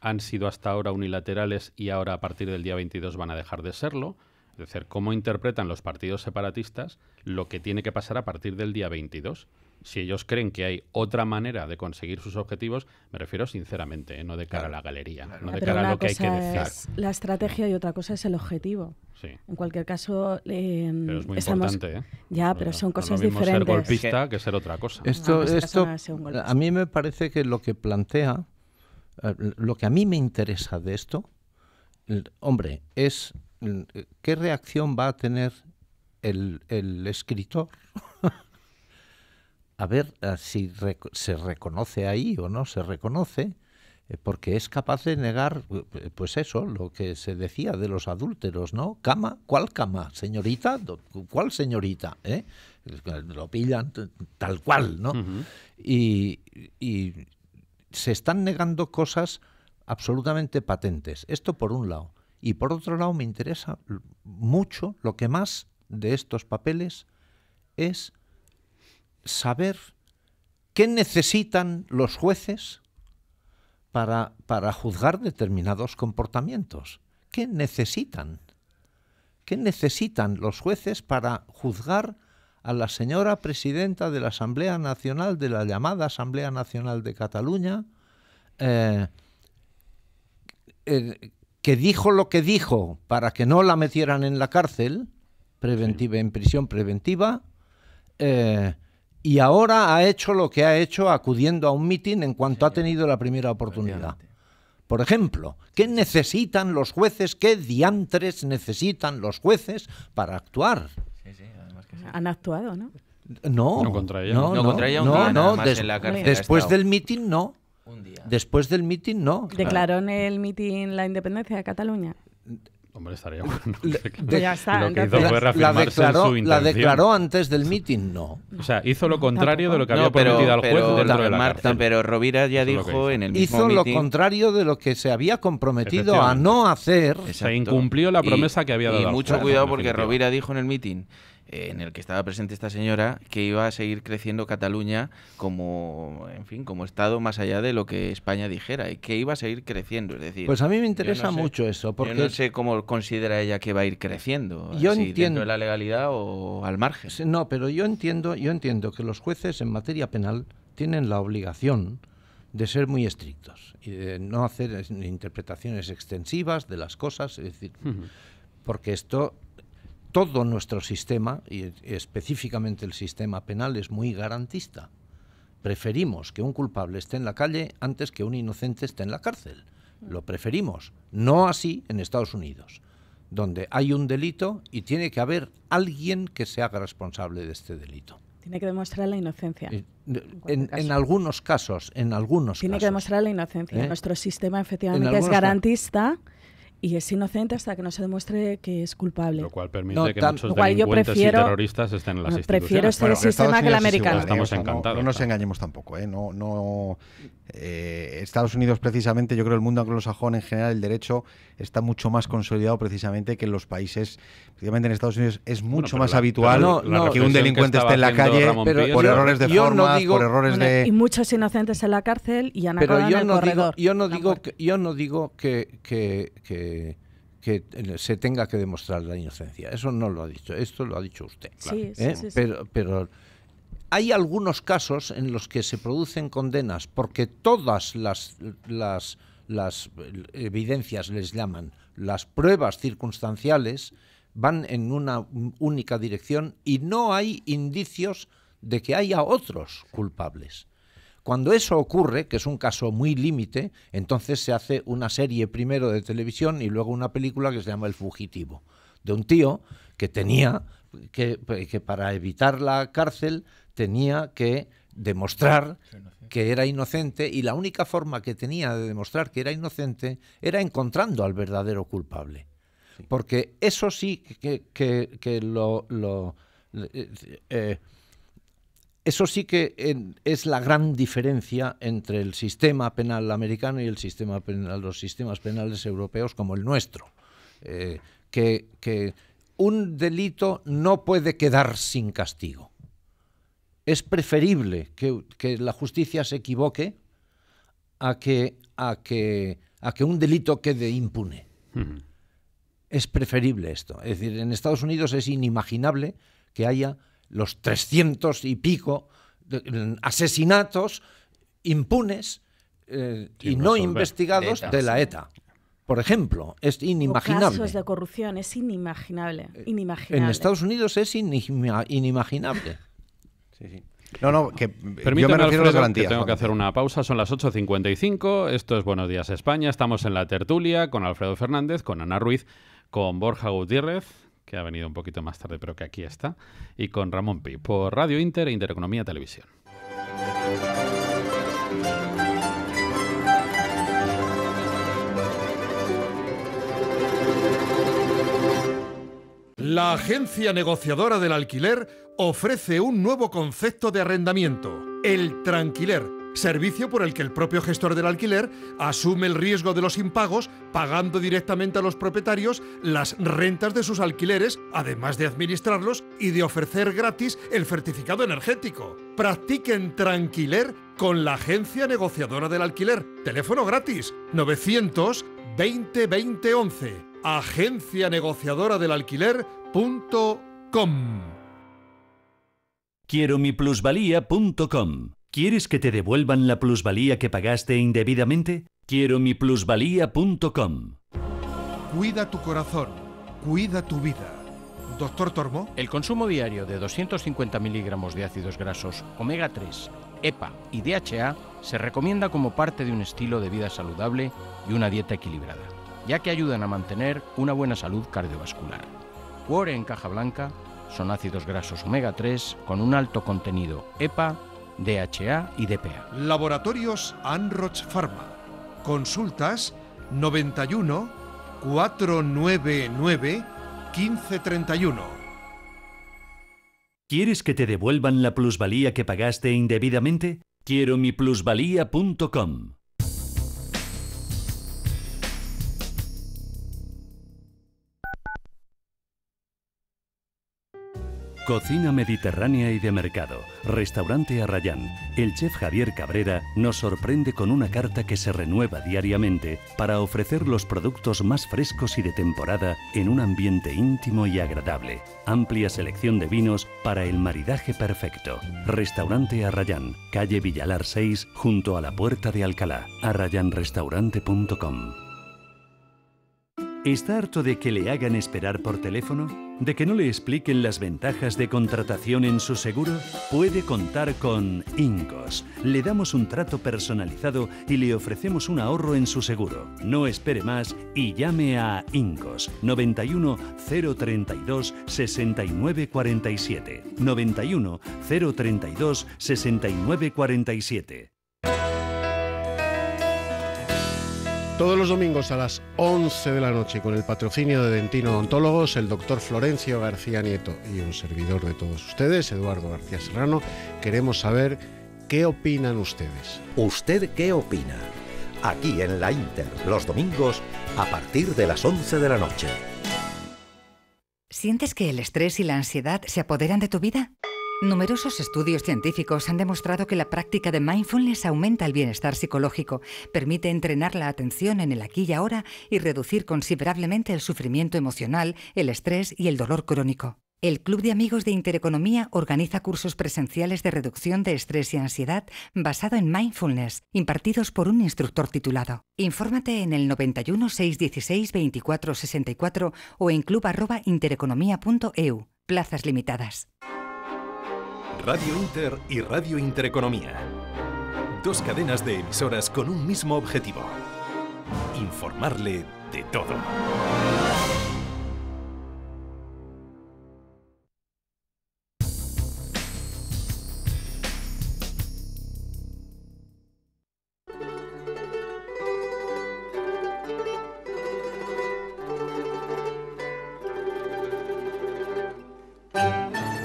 han sido hasta ahora unilaterales y ahora a partir del día 22 van a dejar de serlo. Es decir, cómo interpretan los partidos separatistas lo que tiene que pasar a partir del día 22 si ellos creen que hay otra manera de conseguir sus objetivos, me refiero sinceramente, eh, no de cara a la galería, no de cara a lo que hay que decir. la estrategia y otra cosa es el objetivo. En cualquier caso, eh, es muy importante. ¿eh? Ya, pero son cosas Ser golpista que ser otra cosa. Esto, esto, a mí me parece que lo que plantea, eh, lo que a mí me interesa de esto, hombre, es qué reacción va a tener el, el escritor a ver eh, si se reconoce ahí o no se reconoce, eh, porque es capaz de negar, eh, pues eso, lo que se decía de los adúlteros, ¿no? Cama, ¿cuál cama? Señorita, ¿cuál señorita? Eh? Lo pillan tal cual, ¿no? y, y se están negando cosas absolutamente patentes. Esto por un lado. Y por otro lado me interesa mucho, lo que más de estos papeles es saber qué necesitan los jueces para, para juzgar determinados comportamientos. ¿Qué necesitan? ¿Qué necesitan los jueces para juzgar a la señora presidenta de la Asamblea Nacional, de la llamada Asamblea Nacional de Cataluña, eh, que dijo lo que dijo para que no la metieran en la cárcel, preventiva, en prisión preventiva, eh, y ahora ha hecho lo que ha hecho acudiendo a un mitin en cuanto ha tenido la primera oportunidad. Por ejemplo, ¿qué necesitan los jueces? ¿Qué diantres necesitan los jueces para actuar? Han actuado, ¿no? No, no contra ella. No, contra ella no, Después del mitin, no. Después del mitin, no. ¿Declaró en el mitin la independencia de Cataluña? Hombre, estaría la, declaró, la declaró antes del meeting no. O sea, hizo lo contrario de lo que había prometido al juez de la Marta, Pero Rovira ya dijo en el mismo Hizo lo contrario de lo que se había comprometido a no hacer. Se incumplió la promesa que había dado. Y mucho cuidado porque Rovira dijo en el meeting en el que estaba presente esta señora, que iba a seguir creciendo Cataluña como, en fin, como Estado más allá de lo que España dijera y que iba a seguir creciendo. Es decir, pues a mí me interesa mucho eso. Porque yo no sé cómo considera ella que va a ir creciendo. Yo entiendo de la legalidad o al margen. No, pero yo entiendo, yo entiendo que los jueces en materia penal tienen la obligación de ser muy estrictos y de no hacer interpretaciones extensivas de las cosas, es decir, porque esto todo nuestro sistema, y específicamente el sistema penal, es muy garantista. Preferimos que un culpable esté en la calle antes que un inocente esté en la cárcel. Lo preferimos. No así en Estados Unidos, donde hay un delito y tiene que haber alguien que se haga responsable de este delito. Tiene que demostrar la inocencia. Eh, en, algunos casos, en algunos Tiene que demostrar la inocencia. ¿eh? Nuestro sistema efectivamente es garantista y es inocente hasta que no se demuestre que es culpable. Lo cual permite que muchos delincuentes prefiero, terroristas estén en las instituciones. Prefiero este sistema que el americano. No, nos engañemos tampoco. Eh, no, eh, Estados Unidos precisamente, yo creo el mundo anglosajón en general, el derecho está mucho más consolidado precisamente que en los países, precisamente en Estados Unidos es mucho más habitual que un delincuente esté en la calle por, errores de forma, por errores de Y muchos inocentes en la cárcel y han acabado en el corredor. yo, no digo yo no digo que que, se tenga que demostrar la inocencia. Eso no lo ha dicho, esto lo ha dicho usted. ¿eh? pero, pero hay algunos casos en los que se producen condenas porque todas las, las, las evidencias les llaman, las pruebas circunstanciales van en una única dirección y no hay indicios de que haya otros culpables. Cuando eso ocurre, que es un caso muy límite, entonces se hace una serie primero de televisión y luego una película que se llama El Fugitivo, de un tío que tenía que, para evitar la cárcel tenía que demostrar que era inocente y la única forma que tenía de demostrar que era inocente era encontrando al verdadero culpable. Porque eso sí que, lo... Eh, eh, eso sí que es la gran diferencia entre el sistema penal americano y el sistema los sistemas penales europeos como el nuestro. Eh, que, un delito no puede quedar sin castigo. Es preferible que, la justicia se equivoque a que, a, que, a que un delito quede impune. Es preferible esto. Es decir, en Estados Unidos es inimaginable que haya los 300 y pico mm, asesinatos impunes eh, y no investigados de, la ETA. Por ejemplo, es inimaginable. casos de corrupción, es inimaginable. Eh, en Estados Unidos es inimaginable. sí, No, no, que eh, me refiero a las garantías. tengo que hacer una pausa, son las 8.55, esto es Buenos Días España, estamos en la tertulia con Alfredo Fernández, con Ana Ruiz, con Borja Gutiérrez, que ha venido un poquito más tarde, pero que aquí está, y con Ramón Pi, por Radio Inter e Intereconomía Televisión. La agencia negociadora del alquiler ofrece un nuevo concepto de arrendamiento, el tranquiler servicio por el que el propio gestor del alquiler asume el riesgo de los impagos pagando directamente a los propietarios las rentas de sus alquileres, además de administrarlos y de ofrecer gratis el certificado energético. Practiquen Tranquiler con la agencia negociadora del alquiler. Teléfono gratis 900 20 Agencia negociadora del alquiler.com. Quiero mi ¿Quieres que te devuelvan la plusvalía que pagaste indebidamente? Quiero mi plusvalía.com. Cuida tu corazón, cuida tu vida. Doctor Tormo. El consumo diario de 250 miligramos de ácidos grasos, omega 3, EPA y DHA se recomienda como parte de un estilo de vida saludable y una dieta equilibrada, ya que ayudan a mantener una buena salud cardiovascular. Cuore en caja blanca son ácidos grasos omega 3 con un alto contenido EPA DHA y DPA. Laboratorios Anroch Pharma. Consultas 91 499 1531. ¿Quieres que te devuelvan la plusvalía que pagaste indebidamente? Quiero mi plusvalía.com. Cocina mediterránea y de mercado. Restaurante Arrayán. El chef Javier Cabrera nos sorprende con una carta que se renueva diariamente para ofrecer los productos más frescos y de temporada en un ambiente íntimo y agradable. Amplia selección de vinos para el maridaje perfecto. Restaurante Arrayán, calle Villalar 6, junto a la Puerta de Alcalá. arrayanrestaurante.com. ¿Está harto de que le hagan esperar por teléfono? de que no le expliquen las ventajas de contratación en su seguro, puede contar con Incos. Le damos un trato personalizado y le ofrecemos un ahorro en su seguro. No espere más y llame a Incos 91 032 69 47 91 032 69 47 Todos los domingos a las 11 de la noche, con el patrocinio de Dentino Odontólogos, el doctor Florencio García Nieto y un servidor de todos ustedes, Eduardo García Serrano, queremos saber qué opinan ustedes. ¿Usted qué opina? Aquí en la Inter, los domingos, a partir de las 11 de la noche. ¿Sientes que el estrés y la ansiedad se apoderan de tu vida? Numerosos estudios científicos han demostrado que la práctica de mindfulness aumenta el bienestar psicológico, permite entrenar la atención en el aquí y ahora y reducir considerablemente el sufrimiento emocional, el estrés y el dolor crónico. El Club de Amigos de Intereconomía organiza cursos presenciales de reducción de estrés y ansiedad basado en mindfulness, impartidos por un instructor titulado. Infórmate en el 91 616 24 o en club.intereconomía.eu. Plazas limitadas. Radio Inter y Radio Intereconomía. Dos cadenas de emisoras con un mismo objetivo. Informarle de todo.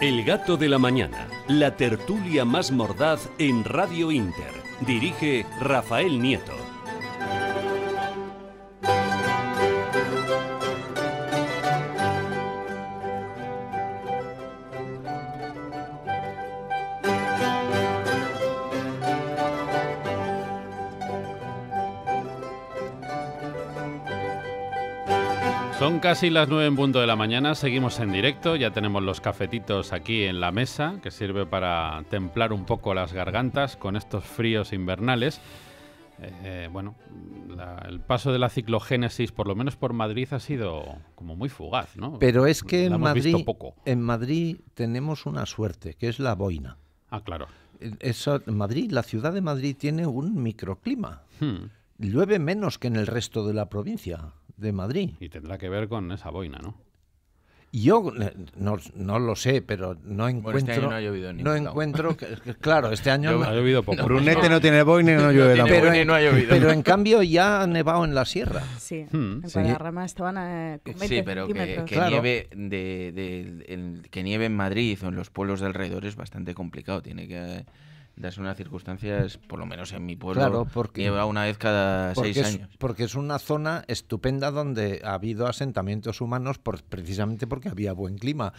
El gato de la mañana la tertulia más mordaz en Radio Inter. Dirige Rafael Nieto. casi las 9 en punto de la mañana, seguimos en directo, ya tenemos los cafetitos aquí en la mesa, que sirve para templar un poco las gargantas con estos fríos invernales. Eh, eh, bueno, el paso de la ciclogénesis, por lo menos por Madrid, ha sido como muy fugaz, ¿no? Pero es que en Madrid, tenemos una suerte, que es la boina. Ah, claro. Eh, eso, Madrid, la ciudad de Madrid tiene un microclima. Hmm. Llueve menos que en el resto de la provincia de Madrid. Y tendrá que ver con esa boina, ¿no? Yo no, no, lo sé, pero no este encuentro. no ha llovido No encuentro. claro, este año. ha llovido poco. Brunete no tiene boina y no llueve la pero, en, pero en cambio ya ha nevado en la sierra. Sí, en hmm. estaban a eh, Sí, pero que, nieve que nieve en Madrid o en los pueblos de alrededor es bastante complicado. Tiene que una circunstancia es por lo menos en mi pueblo, claro, porque, lleva una vez cada seis años. Porque es una zona estupenda donde ha habido asentamientos humanos precisamente porque había buen clima.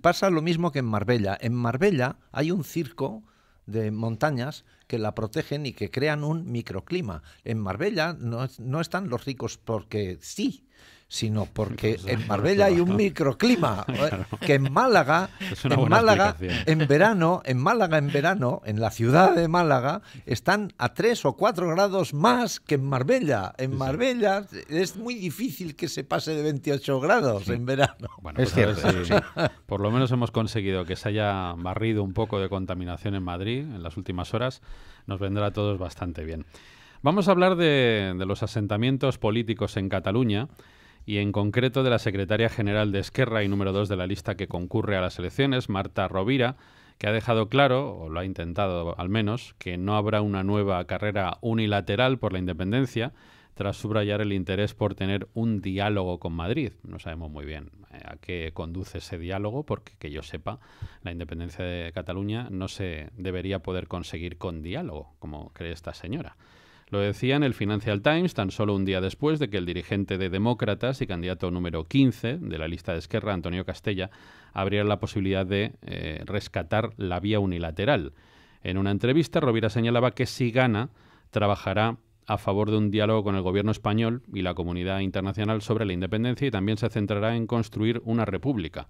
pasa lo mismo que en Marbella. En Marbella hay un circo de montañas que la protegen y que crean un microclima. En Marbella no, no están los ricos porque sí, sino porque en Marbella hay un microclima ¿eh? que en Málaga, en Málaga, en verano, en Málaga en verano, en la ciudad de Málaga están a 3 o 4 grados más que en Marbella. En Marbella es muy difícil que se pase de 28 grados en verano. Bueno, es pues cierto. por lo menos hemos conseguido que se haya barrido un poco de contaminación en Madrid en las últimas horas. Nos vendrá a todos bastante bien. Vamos a hablar de los asentamientos políticos en Cataluña y en concreto de la secretaria general de Esquerra y número dos de la lista que concurre a las elecciones, Marta Rovira, que ha dejado claro, o lo ha intentado al menos, que no habrá una nueva carrera unilateral por la independencia, tras subrayar el interés por tener un diálogo con Madrid. No sabemos muy bien eh, a qué conduce ese diálogo, porque que yo sepa, la independencia de Cataluña no se debería poder conseguir con diálogo, como cree esta señora. Lo decía en el Financial Times tan solo un día después de que el dirigente de Demócratas y candidato número 15 de la lista de Esquerra, Antonio Castella, abriera la posibilidad de eh, rescatar la vía unilateral. En una entrevista, Rovira señalaba que si gana, trabajará a favor de un diálogo con el gobierno español y la comunidad internacional sobre la independencia y también se centrará en construir una república.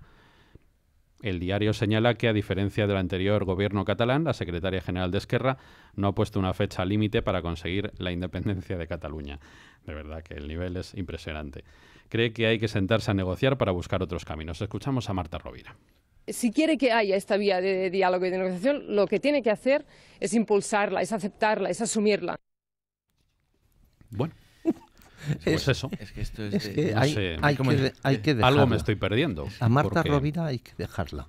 El diario señala que, a diferencia del anterior gobierno catalán, la secretaria general de Esquerra no ha puesto una fecha límite para conseguir la independencia de Cataluña. De verdad que el nivel es impresionante. Cree que hay que sentarse a negociar para buscar otros caminos. Escuchamos a Marta Rovira si quiere que haya esta vía de diálogo y de negociación, lo que tiene que hacer es impulsarla, es aceptarla, es asumirla. Bueno, pues es, eso. Es que esto es, es que no hay, sé, hay, que, hay, que, dejarla. Algo me estoy perdiendo. A Marta porque... Rovira hay que dejarla.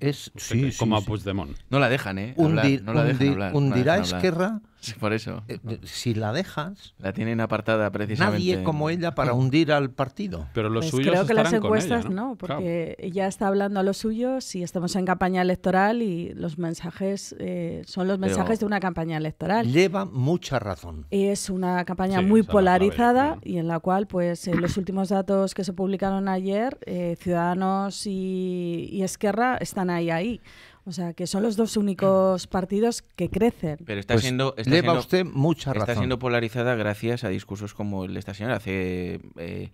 Es, como a Puigdemont. No la dejan, ¿eh? no la dejan hundirá no Esquerra. Por eso. Eh, eh, si la dejas. La tienen apartada precisamente. Nadie como ella para hundir al partido. Pero los pues suyos. Creo que las encuestas ¿no? porque ella está hablando a los suyos y estamos en campaña electoral y los mensajes eh, son los mensajes de una campaña electoral. Lleva mucha razón. Es una campaña muy polarizada y en la cual, pues, los últimos datos que se publicaron ayer, Ciudadanos y, y Esquerra están ahí, ahí. O sea, que son los dos únicos mm. partidos que crecen. Pero está pues siendo... Está siendo polarizada gracias a discursos como el de esta señora. Hace eh,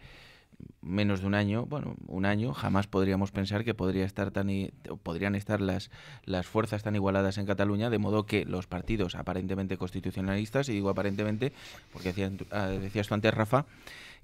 menos de un año, bueno, un año, jamás podríamos pensar que podría estar tan podrían estar las, las fuerzas tan igualadas en Cataluña, de modo que los partidos aparentemente constitucionalistas, y digo aparentemente porque decías, decías tú antes, Rafa,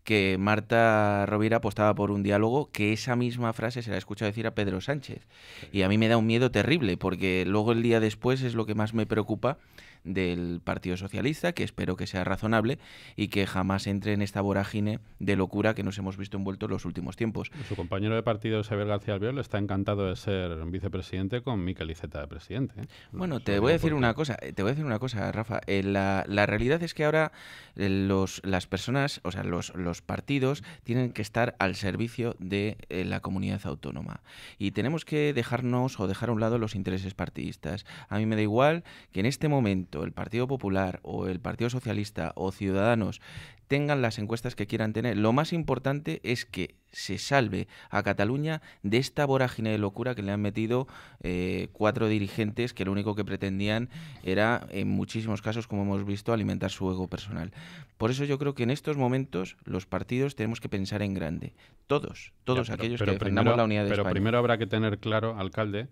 que Marta Rovira apostaba por un diálogo, que esa misma frase se la he escuchado decir a Pedro Sánchez. Y a mí me da un miedo terrible, porque luego el día después es lo que más me preocupa, del Partido Socialista, que espero que sea razonable y que jamás entre en esta vorágine de locura que nos hemos visto envuelto en los últimos tiempos. Su compañero de partido, Xavier García Albiol, está encantado de ser vicepresidente con Miquel Iceta de presidente. ¿eh? Bueno, te voy a decir una cosa, te voy a decir una cosa, Rafa. Eh, la, realidad es que ahora eh, los, las personas, o sea, los, partidos tienen que estar al servicio de la comunidad autónoma y tenemos que dejarnos o dejar a un lado los intereses partidistas. A mí me da igual que en este momento el Partido Popular o el Partido Socialista o Ciudadanos tengan las encuestas que quieran tener, lo más importante es que se salve a Cataluña de esta vorágine de locura que le han metido eh, cuatro dirigentes que lo único que pretendían era, en muchísimos casos, como hemos visto, alimentar su ego personal. Por eso yo creo que en estos momentos los partidos tenemos que pensar en grande. Todos, todos aquellos que defendamos la unidad de Pero primero habrá que tener claro, alcalde,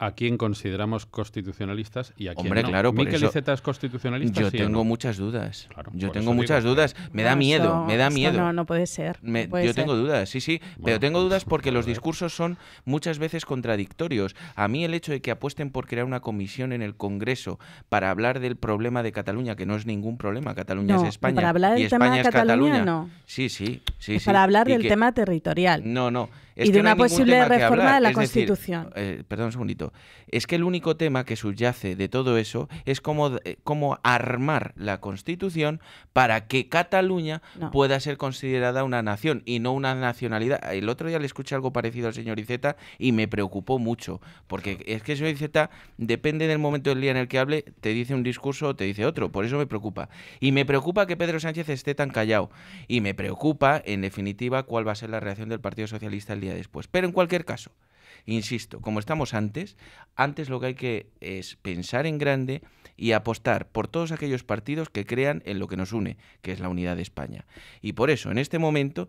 a quién consideramos constitucionalistas y a quién Hombre, no. claro, Miquel es constitucionalista. Yo tengo muchas dudas. yo tengo muchas dudas. Me da miedo, me da miedo. No, no puede ser. yo tengo dudas, sí, sí. pero tengo pues, dudas porque los discursos son muchas veces contradictorios. A mí el hecho de que apuesten por crear una comisión en el Congreso para hablar del problema de Cataluña, que no es ningún problema, Cataluña es España. Para hablar del tema de no. Sí, sí, sí. sí. Para hablar del tema territorial. No, no y de una posible reforma de la Constitución. Eh, perdón un segundito. Es que el único tema que subyace de todo eso es cómo, eh, armar la Constitución para que Cataluña pueda ser considerada una nación y no una nacionalidad. El otro día le escuché algo parecido al señor Iceta y me preocupó mucho, porque es que el señor Iceta, depende del momento del día en el que hable, te dice un discurso o te dice otro. Por eso me preocupa. Y me preocupa que Pedro Sánchez esté tan callado. Y me preocupa, en definitiva, cuál va a ser la reacción del Partido Socialista el día después. Pero en cualquier caso, insisto, como estamos antes, antes lo que hay que es pensar en grande y apostar por todos aquellos partidos que crean en lo que nos une, que es la unidad de España. Y por eso, en este momento,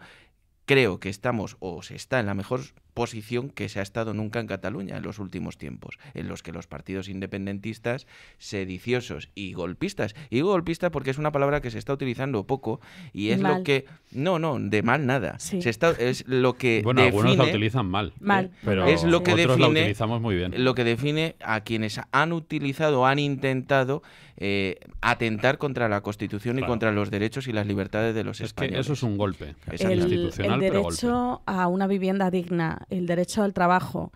creo que estamos o se está en la mejor posición que se ha estado nunca en Cataluña en los últimos tiempos, en los que los partidos independentistas, sediciosos y golpistas, y golpista porque es una palabra que se está utilizando poco y es lo que no, no, de mal nada, se está, es lo que bueno, algunos la utilizan mal, ¿eh? mal. pero es lo que otros la utilizamos muy bien. Lo que define a quienes han utilizado, han intentado eh, atentar contra la Constitución y contra los derechos y las libertades de los es españoles. Que eso es un golpe. Es el, el derecho a una vivienda digna, el derecho al trabajo,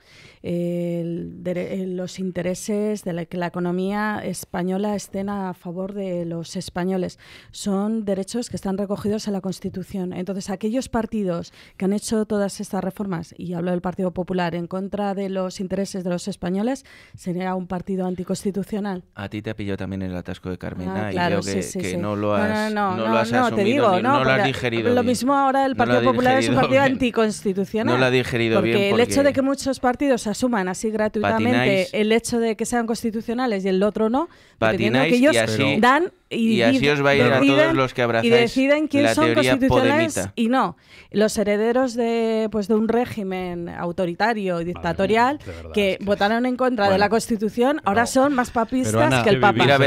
el, los intereses de la, que la economía española estén a favor de los españoles. Son derechos que están recogidos en la Constitución. Entonces, aquellos partidos que han hecho todas estas reformas, y hablo del Partido Popular, en contra de los intereses de los españoles, sería un partido anticonstitucional. A ti te ha pillado también el atasco de Carmena ah, claro, que, no lo has no, asumido, no, lo digerido Lo mismo ahora el Partido Popular es un partido anticonstitucional. No lo ha digerido bien. Porque el hecho de que muchos partidos suman así gratuitamente el hecho de que sean constitucionales y el otro no, que ellos y así, dan y, así os va a ir a todos los que y deciden quién son constitucionales y no. Los herederos de pues de un régimen autoritario y dictatorial que, votaron en contra de la Constitución ahora son más papistas que el Papa. Mira a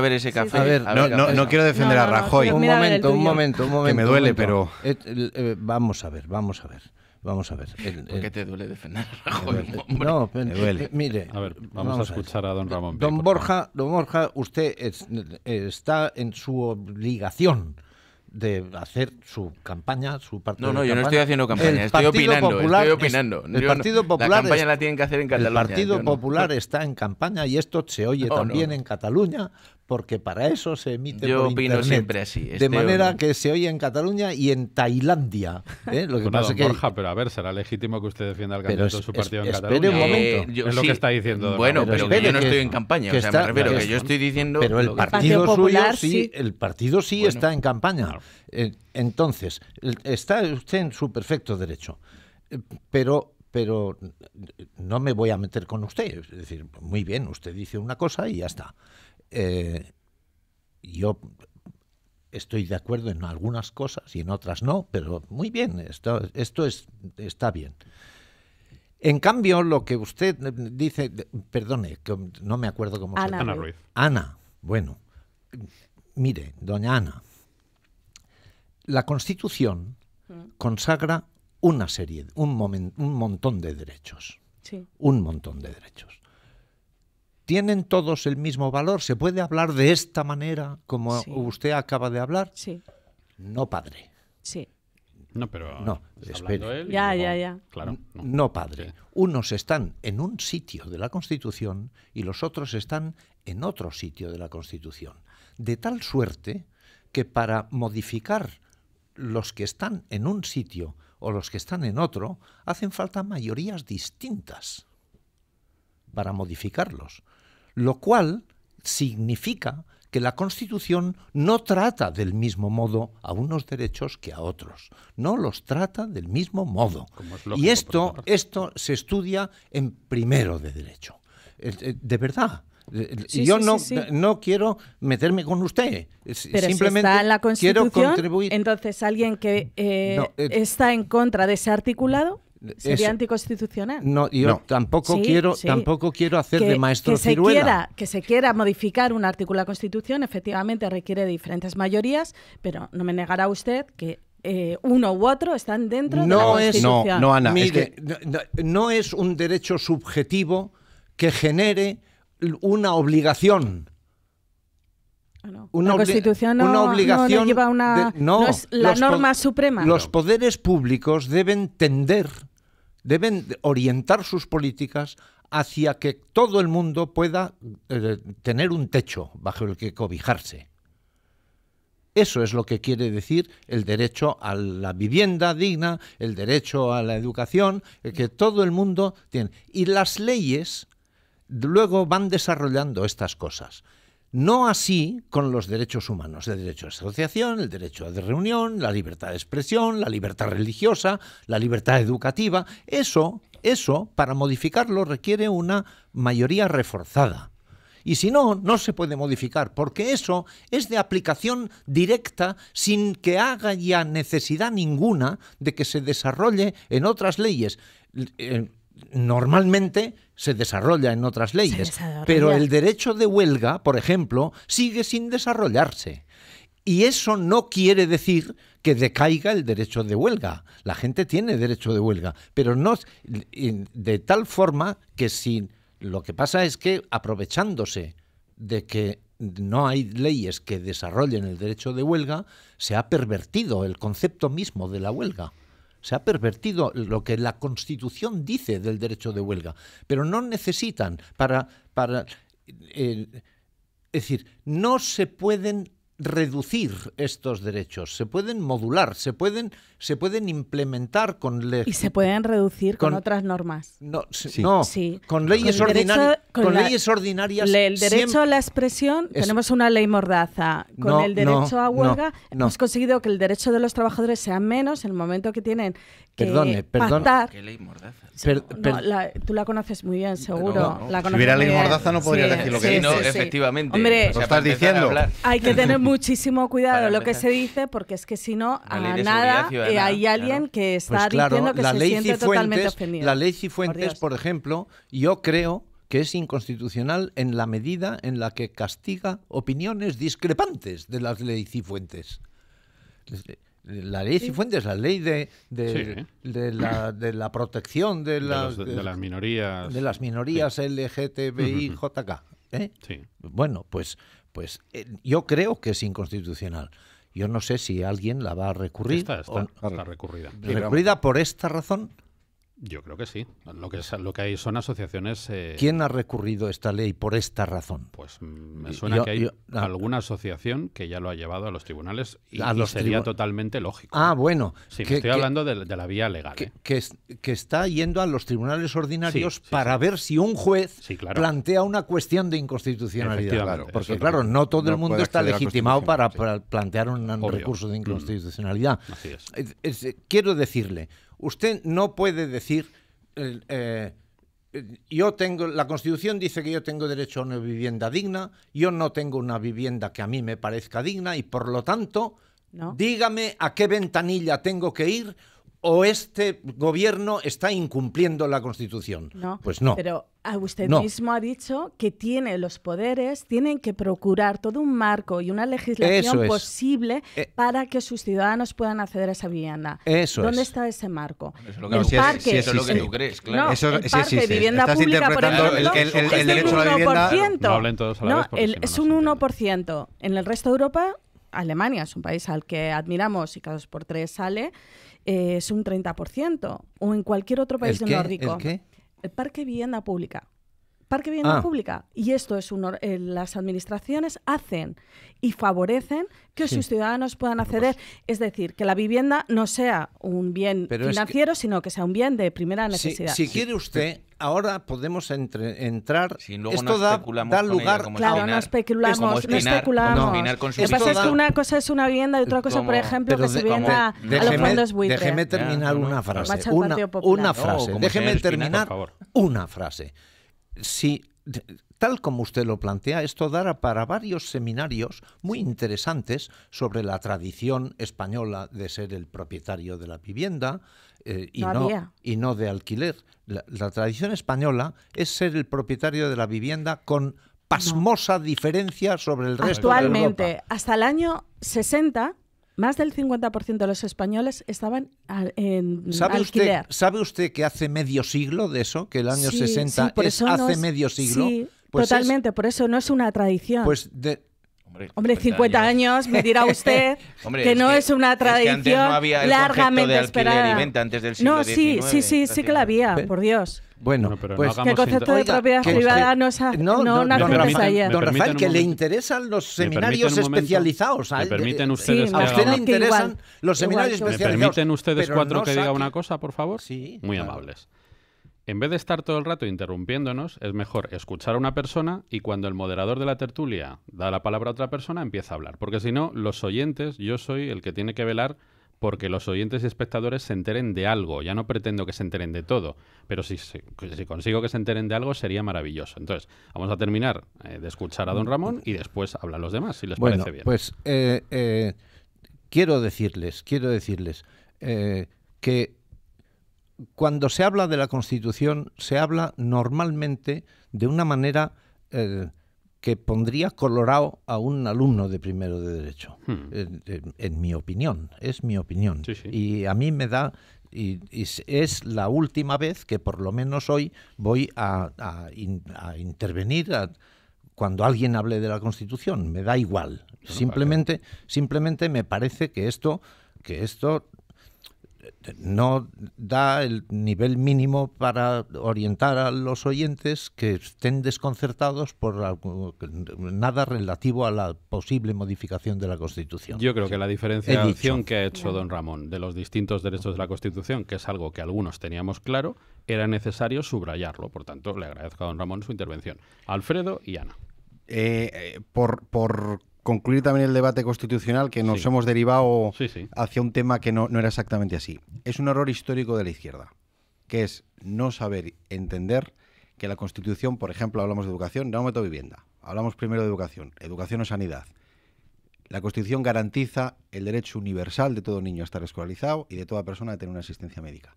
ver ese, café. no, no, quiero defender a Rajoy. un momento, un momento, un momento. Que me duele, pero eh, eh, vamos a ver, vamos a ver. Vamos a ver. ¿Por qué te duele defender Rajoy? El, no, me Mire, a ver, vamos, a escuchar a, don Ramón. Don, Borja, don Borja, usted está en su obligación de hacer su campaña, su partido. No, no, yo no estoy haciendo campaña, estoy opinando, estoy opinando. el Partido Popular. la campaña la tienen que hacer en Cataluña. El Partido Popular está en campaña y esto se oye también en Cataluña porque para eso se emite Yo opino siempre así. de este manera que se oye en Cataluña y en Tailandia. ¿eh? Lo que pasa don que... Borja, pero a ver, será legítimo que usted defienda al candidato de su partido en Cataluña. un momento. Eh, eh, es lo que está diciendo. Bueno, pero, yo no estoy en campaña. o sea, está, me que, yo estoy diciendo... Pero el partido suyo, sí, el partido sí está en campaña. Entonces, está usted en su perfecto derecho. Pero pero no me voy a meter con usted. Es decir, muy bien, usted dice una cosa y ya está. Eh, yo estoy de acuerdo en algunas cosas y en otras no, pero muy bien, esto, esto es, está bien. En cambio, lo que usted dice, perdone, que no me acuerdo cómo se llama. Ana Ruiz. Ana, bueno, mire, doña Ana, la Constitución mm. consagra una serie, un, un montón de derechos. Sí. Un montón de derechos. ¿Tienen todos el mismo valor? ¿Se puede hablar de esta manera como usted acaba de hablar? Sí. No padre. Sí. No, pero no, espere. ya, ya, ya. Claro, no. padre. Unos están en un sitio de la Constitución y los otros están en otro sitio de la Constitución. De tal suerte que para modificar los que están en un sitio o los que están en otro, hacen falta mayorías distintas para modificarlos lo cual significa que la Constitución no trata del mismo modo a unos derechos que a otros. No los trata del mismo modo. y esto, esto se estudia en primero de derecho. Eh, eh, de verdad. Eh, yo no, no quiero meterme con usted. Simplemente quiero contribuir. Entonces, alguien que está en contra de ese articulado sería anticonstitucional. No, yo tampoco quiero, tampoco quiero hacer de maestro que se ciruela. Quiera, que se quiera modificar un artículo de la Constitución, efectivamente requiere diferentes mayorías, pero no me negará usted que eh, uno u otro están dentro de la Constitución. no, es no es un derecho subjetivo que genere una obligación una, Constitución no, obligación es la norma suprema. Los poderes públicos deben tender, deben orientar sus políticas hacia que todo el mundo pueda eh, tener un techo bajo el que cobijarse. Eso es lo que quiere decir el derecho a la vivienda digna, el derecho a la educación, eh, que todo el mundo tiene. Y las leyes luego van desarrollando estas cosas. No así con los derechos humanos, el derecho de asociación, el derecho de reunión, la libertad de expresión, la libertad religiosa, la libertad educativa. Eso, eso, para modificarlo requiere una mayoría reforzada. Y si no, no se puede modificar, porque eso es de aplicación directa sin que haga ya necesidad ninguna de que se desarrolle en otras leyes. Eh, normalmente se desarrolla en otras leyes, pero el derecho de huelga, por ejemplo, sigue sin desarrollarse. Y eso no quiere decir que decaiga el derecho de huelga. La gente tiene derecho de huelga, pero no de tal forma que si lo que pasa es que aprovechándose de que no hay leyes que desarrollen el derecho de huelga, se ha pervertido el concepto mismo de la huelga. Se ha pervertido lo que la Constitución dice del derecho de huelga, pero no necesitan para... para eh, es decir, no se pueden reducir estos derechos, se pueden modular, se pueden, se pueden implementar con leyes. Y se pueden reducir con, otras normas. No, no con leyes ordinarias. Con, leyes ordinarias. el derecho a la expresión, tenemos una ley mordaza. Con el derecho a huelga hemos conseguido que el derecho de los trabajadores sea menos en el momento que tienen que perdone, perdone. ¿Qué ley mordaza? tú la conoces muy bien, seguro. La si hubiera ley Mordaza no podría decir lo que sí, Sí, efectivamente. Hombre, ¿Lo estás diciendo? Hay que tener muchísimo cuidado lo que se dice, porque es que si no, a nada eh, hay alguien que pues está diciendo que se siente totalmente ofendido. La ley Cifuentes, por, por ejemplo, yo creo que es inconstitucional en la medida en la que castiga opiniones discrepantes de la ley Cifuentes. La ley Cifuentes, la ley de, de, la, de la, protección de las, de, las minorías. De las minorías Bueno, pues, pues eh, yo creo que es inconstitucional. Yo no sé si alguien la va a recurrir. Está, está, está recurrida. Recurrida por esta razón. Yo creo que sí. Lo que, lo que hay son asociaciones. Eh, ¿Quién ha recurrido esta ley por esta razón? Pues me suena que hay ah. alguna asociación que ya lo ha llevado a los tribunales y, sería totalmente lógico. Ah, bueno. Sí, que, estoy hablando de, la vía legal. ¿eh? Que, está yendo a los tribunales ordinarios para ver si un juez plantea una cuestión de inconstitucionalidad. porque, claro, no todo el mundo está legitimado para, plantear un recurso de mm. inconstitucionalidad. así es. quiero decirle. Usted no puede decir, eh, yo tengo, la Constitución dice que yo tengo derecho a una vivienda digna, yo no tengo una vivienda que a mí me parezca digna y por lo tanto, dígame a qué ventanilla tengo que ir o este gobierno está incumpliendo la Constitución. No, pues no. Pero ah, usted mismo ha dicho que tiene los poderes, tienen que procurar todo un marco y una legislación posible eh. para que sus ciudadanos puedan acceder a esa vivienda. Eso ¿Dónde está ese marco? Eso es lo que, tú crees, claro. el por No, es un 1%. En el resto de Europa Alemania es un país al que admiramos y cada dos por tres sale, eh, es un 30% o en cualquier otro país del Norte. nórdico. ¿El qué? El parque vivienda pública parque vivienda ah. pública. Y esto es un, eh, las administraciones hacen y favorecen que sus ciudadanos puedan acceder. es decir, que la vivienda no sea un bien financiero, sino que sea un bien de primera necesidad. Si, quiere usted, ahora podemos entrar. esto da, lugar. no especulamos, no especulamos. Lo que pasa es que una cosa es una vivienda y otra cosa, por ejemplo, que se venda a, los fondos Déjeme terminar una, frase, una, una frase. Una, frase. déjeme terminar una frase si tal como usted lo plantea, esto dará para varios seminarios muy interesantes sobre la tradición española de ser el propietario de la vivienda eh, y, no, y, no, de alquiler. La, tradición española es ser el propietario de la vivienda con pasmosa diferencia sobre el resto de Europa. hasta el año 60 más del 50% de los españoles estaban en ¿Sabe Usted, ¿Sabe usted que hace medio siglo de eso? Que el año 60 es hace medio siglo. Sí, pues totalmente, por eso no es una tradición. Pues de, Hombre, Hombre 50, años. años. me dirá usted que no es, una tradición que no había el largamente esperada. antes del siglo no, sí, sí, sí, sí que la había, por Dios. Bueno, pues no el concepto de propiedad privada no, ha, no, no, no permiten, ayer. Don Rafael, que le interesan los seminarios especializados. ¿Me permiten eh, ustedes sí, que a usted le interesan los seminarios especializados. ¿Me permiten ustedes cuatro que diga una cosa, por favor? Sí. Muy amables. En vez de estar todo el rato interrumpiéndonos, es mejor escuchar a una persona y cuando el moderador de la tertulia da la palabra a otra persona, empieza a hablar. Porque si no, los oyentes, yo soy el que tiene que velar porque los oyentes y espectadores se enteren de algo. Ya no pretendo que se enteren de todo, pero si, consigo que se enteren de algo sería maravilloso. Entonces, vamos a terminar eh, de escuchar a don Ramón y después hablan los demás, si les parece bien. Pues eh, eh, quiero decirles, quiero decirles que cuando se habla de la Constitución, se habla normalmente de una manera eh, que pondría colorado a un alumno de primero de Derecho, hmm. eh, en, mi opinión, es mi opinión. Y a mí me da, y, es la última vez que por lo menos hoy voy a, intervenir cuando alguien hable de la Constitución, me da igual. simplemente, simplemente me parece que esto, que esto no da el nivel mínimo para orientar a los oyentes que estén desconcertados por nada relativo a la posible modificación de la Constitución. Yo creo que la diferenciación que ha hecho don Ramón de los distintos derechos de la Constitución, que es algo que algunos teníamos claro, era necesario subrayarlo. Por tanto, le agradezco a don Ramón su intervención. Alfredo y Ana. Eh, eh, por, por concluir también el debate constitucional que nos hemos derivado hacia un tema que no, no era exactamente así. Es un error histórico de la izquierda, que es no saber entender que la Constitución, por ejemplo, hablamos de educación, no meto vivienda. Hablamos primero de educación, educación o sanidad. La Constitución garantiza el derecho universal de todo niño a estar escolarizado y de toda persona a tener una asistencia médica.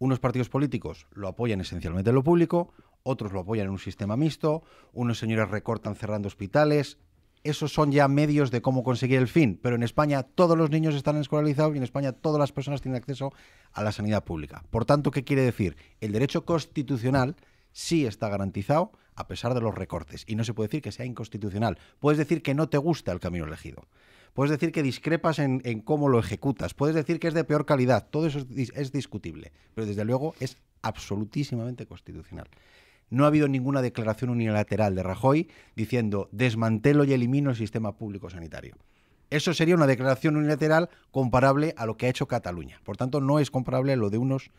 Unos partidos políticos lo apoyan esencialmente en lo público, otros lo apoyan en un sistema mixto, unos señores recortan cerrando hospitales, esos son ya medios de cómo conseguir el fin, pero en España todos los niños están escolarizados y en España todas las personas tienen acceso a la sanidad pública. Por tanto, ¿qué quiere decir? El derecho constitucional sí está garantizado a pesar de los recortes y no se puede decir que sea inconstitucional. Puedes decir que no te gusta el camino elegido. Puedes decir que discrepas en, cómo lo ejecutas. Puedes decir que es de peor calidad. Todo eso es, es discutible. Pero desde luego es absolutísimamente constitucional. No ha habido ninguna declaración unilateral de Rajoy diciendo desmantelo y elimino el sistema público sanitario. Eso sería una declaración unilateral comparable a lo que ha hecho Cataluña. Por tanto, no es comparable lo de unos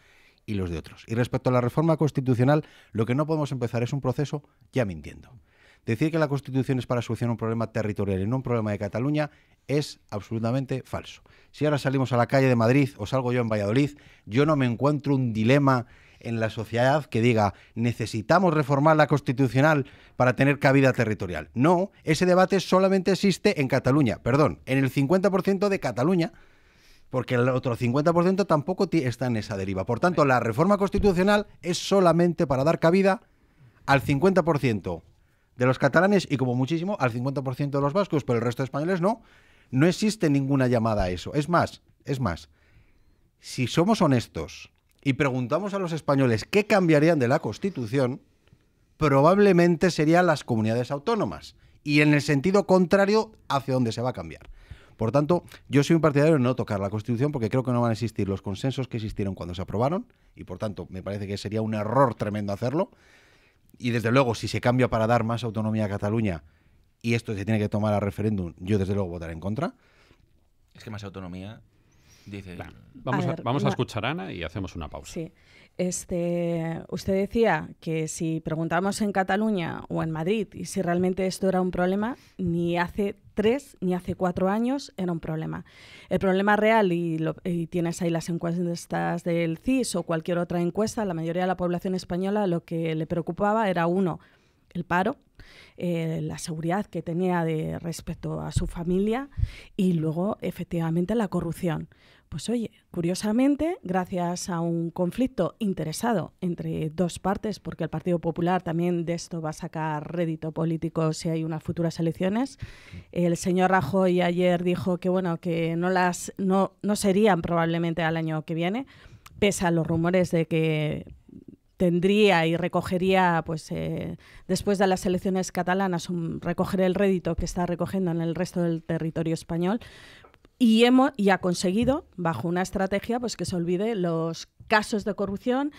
y los de otros. Y respecto a la reforma constitucional, lo que no podemos empezar es un proceso ya mintiendo. Decir que la Constitución es para solucionar un problema territorial y no un problema de Cataluña es absolutamente falso. Si ahora salimos a la calle de Madrid o salgo yo en Valladolid, yo no me encuentro un dilema en la sociedad que diga necesitamos reformar la constitucional para tener cabida territorial. No, ese debate solamente existe en Cataluña, perdón, en el 50% de Cataluña, porque el otro 50% tampoco está en esa deriva. Por tanto, la reforma constitucional es solamente para dar cabida al 50% de los catalanes y como muchísimo al 50% de los vascos, pero el resto de españoles no. No existe ninguna llamada a eso. Es más, es más, si somos honestos, y preguntamos a los españoles qué cambiarían de la Constitución, probablemente serían las comunidades autónomas y en el sentido contrario hacia dónde se va a cambiar. Por tanto, yo soy un partidario de no tocar la Constitución porque creo que no van a existir los consensos que existieron cuando se aprobaron y por tanto me parece que sería un error tremendo hacerlo. Y desde luego, si se cambia para dar más autonomía a Cataluña y esto se tiene que tomar a referéndum, yo desde luego votaré en contra. Es que más autonomía Mm, vamos, a, vamos a, escuchar a Ana y hacemos una pausa. Este, usted decía que si preguntábamos en Cataluña o en Madrid y si realmente esto era un problema, ni hace tres ni hace cuatro años era un problema. El problema real, y, tienes ahí las encuestas del CIS o cualquier otra encuesta, la mayoría de la población española lo que le preocupaba era uno, el paro, eh, la seguridad que tenía de respecto a su familia y luego efectivamente la corrupción. Pues oye, curiosamente, gracias a un conflicto interesado entre dos partes, porque el Partido Popular también de esto va a sacar rédito político si hay unas futuras elecciones, el señor Rajoy ayer dijo que bueno, que no las no, serían probablemente al año que viene, pese a los rumores de que tendría y recogería, pues eh, después de las elecciones catalanas, un, recoger el rédito que está recogiendo en el resto del territorio español y, hemos, y ha conseguido, bajo una estrategia, pues que se olvide los casos de corrupción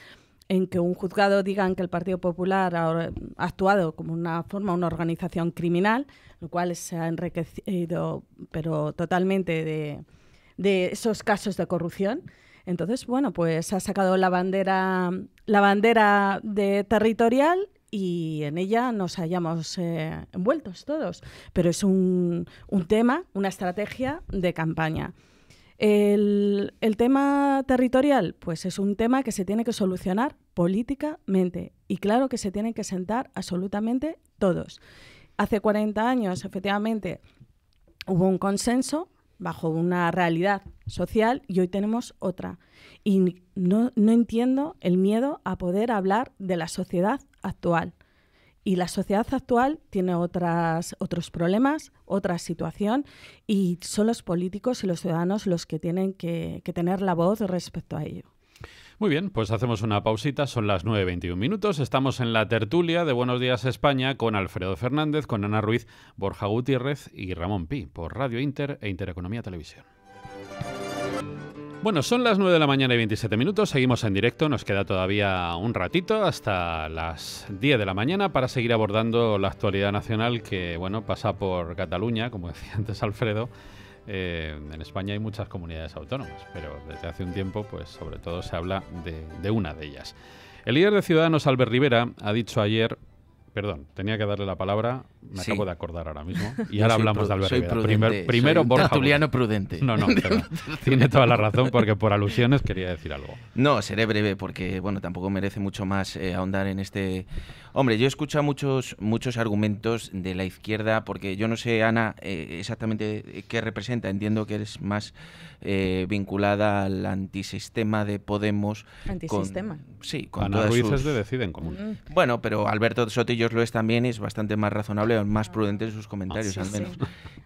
en que un juzgado diga que el Partido Popular ha actuado como una forma, una organización criminal, lo cual se ha enriquecido, pero totalmente de, de esos casos de corrupción. Entonces, bueno, pues ha sacado la bandera, la bandera de territorial y en ella nos hayamos eh, envueltos todos. Pero es un, tema, una estrategia de campaña. El, tema territorial, pues es un tema que se tiene que solucionar políticamente y claro que se tienen que sentar absolutamente todos. Hace 40 años, efectivamente, hubo un consenso bajo una realidad social y hoy tenemos otra. Y no, no entiendo el miedo a poder hablar de la sociedad actual. Y la sociedad actual tiene otras, otros problemas, otra situación, y son los políticos y los ciudadanos los que tienen que, tener la voz respecto a ello. Muy bien, pues hacemos una pausita, son las 9.21 minutos, estamos en la tertulia de Buenos Días España con Alfredo Fernández, con Ana Ruiz, Borja Gutiérrez y Ramón Pi por Radio Inter e Intereconomía Televisión. Bueno, son las 9 de la mañana y 27 minutos, seguimos en directo, nos queda todavía un ratito hasta las 10 de la mañana para seguir abordando la actualidad nacional que, bueno, pasa por Cataluña, como decía antes Alfredo. Eh, en España hay muchas comunidades autónomas, pero desde hace un tiempo, pues sobre todo se habla de una de ellas. El líder de Ciudadanos, Albert Rivera, ha dicho ayer Perdón, tenía que darle la palabra, me acabo de acordar ahora mismo. Y ahora hablamos de Alberto. Primer, primero, prudente. No, no, tiene toda la razón porque por alusiones quería decir algo. No, seré breve porque, bueno, tampoco merece mucho más eh, ahondar en este. Hombre, yo he escuchado muchos, muchos argumentos de la izquierda porque yo no sé, Ana, eh, exactamente qué representa. Entiendo que eres más eh, vinculada al antisistema de Podemos. ¿Antisistema? sí, con Ana Deciden Común. Mm. Bueno, pero Alberto Sotillo ellos lo es también y es bastante más razonable o más prudente en sus comentarios, ah, al menos.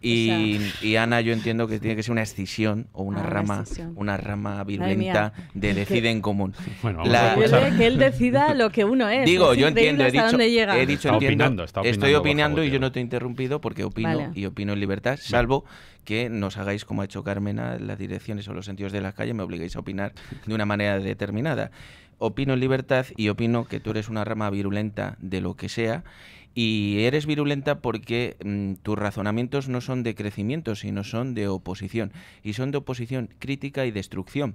Y, Ana, yo entiendo que tiene que ser una escisión o una rama ah, una, rama virulenta de decide en común. Bueno, que él decida lo que uno es. Digo, yo entiendo, he dicho, he dicho opinando, estoy opinando y yo no te he interrumpido porque opino y opino en libertad, salvo que nos hagáis como ha hecho Carmen las direcciones o los sentidos de la calle, me obligáis a opinar de una manera determinada opino en libertad y opino que tú eres una rama virulenta de lo que sea. Y eres virulenta porque mm, tus razonamientos no son de crecimiento, sino son de oposición. Y son de oposición crítica y destrucción.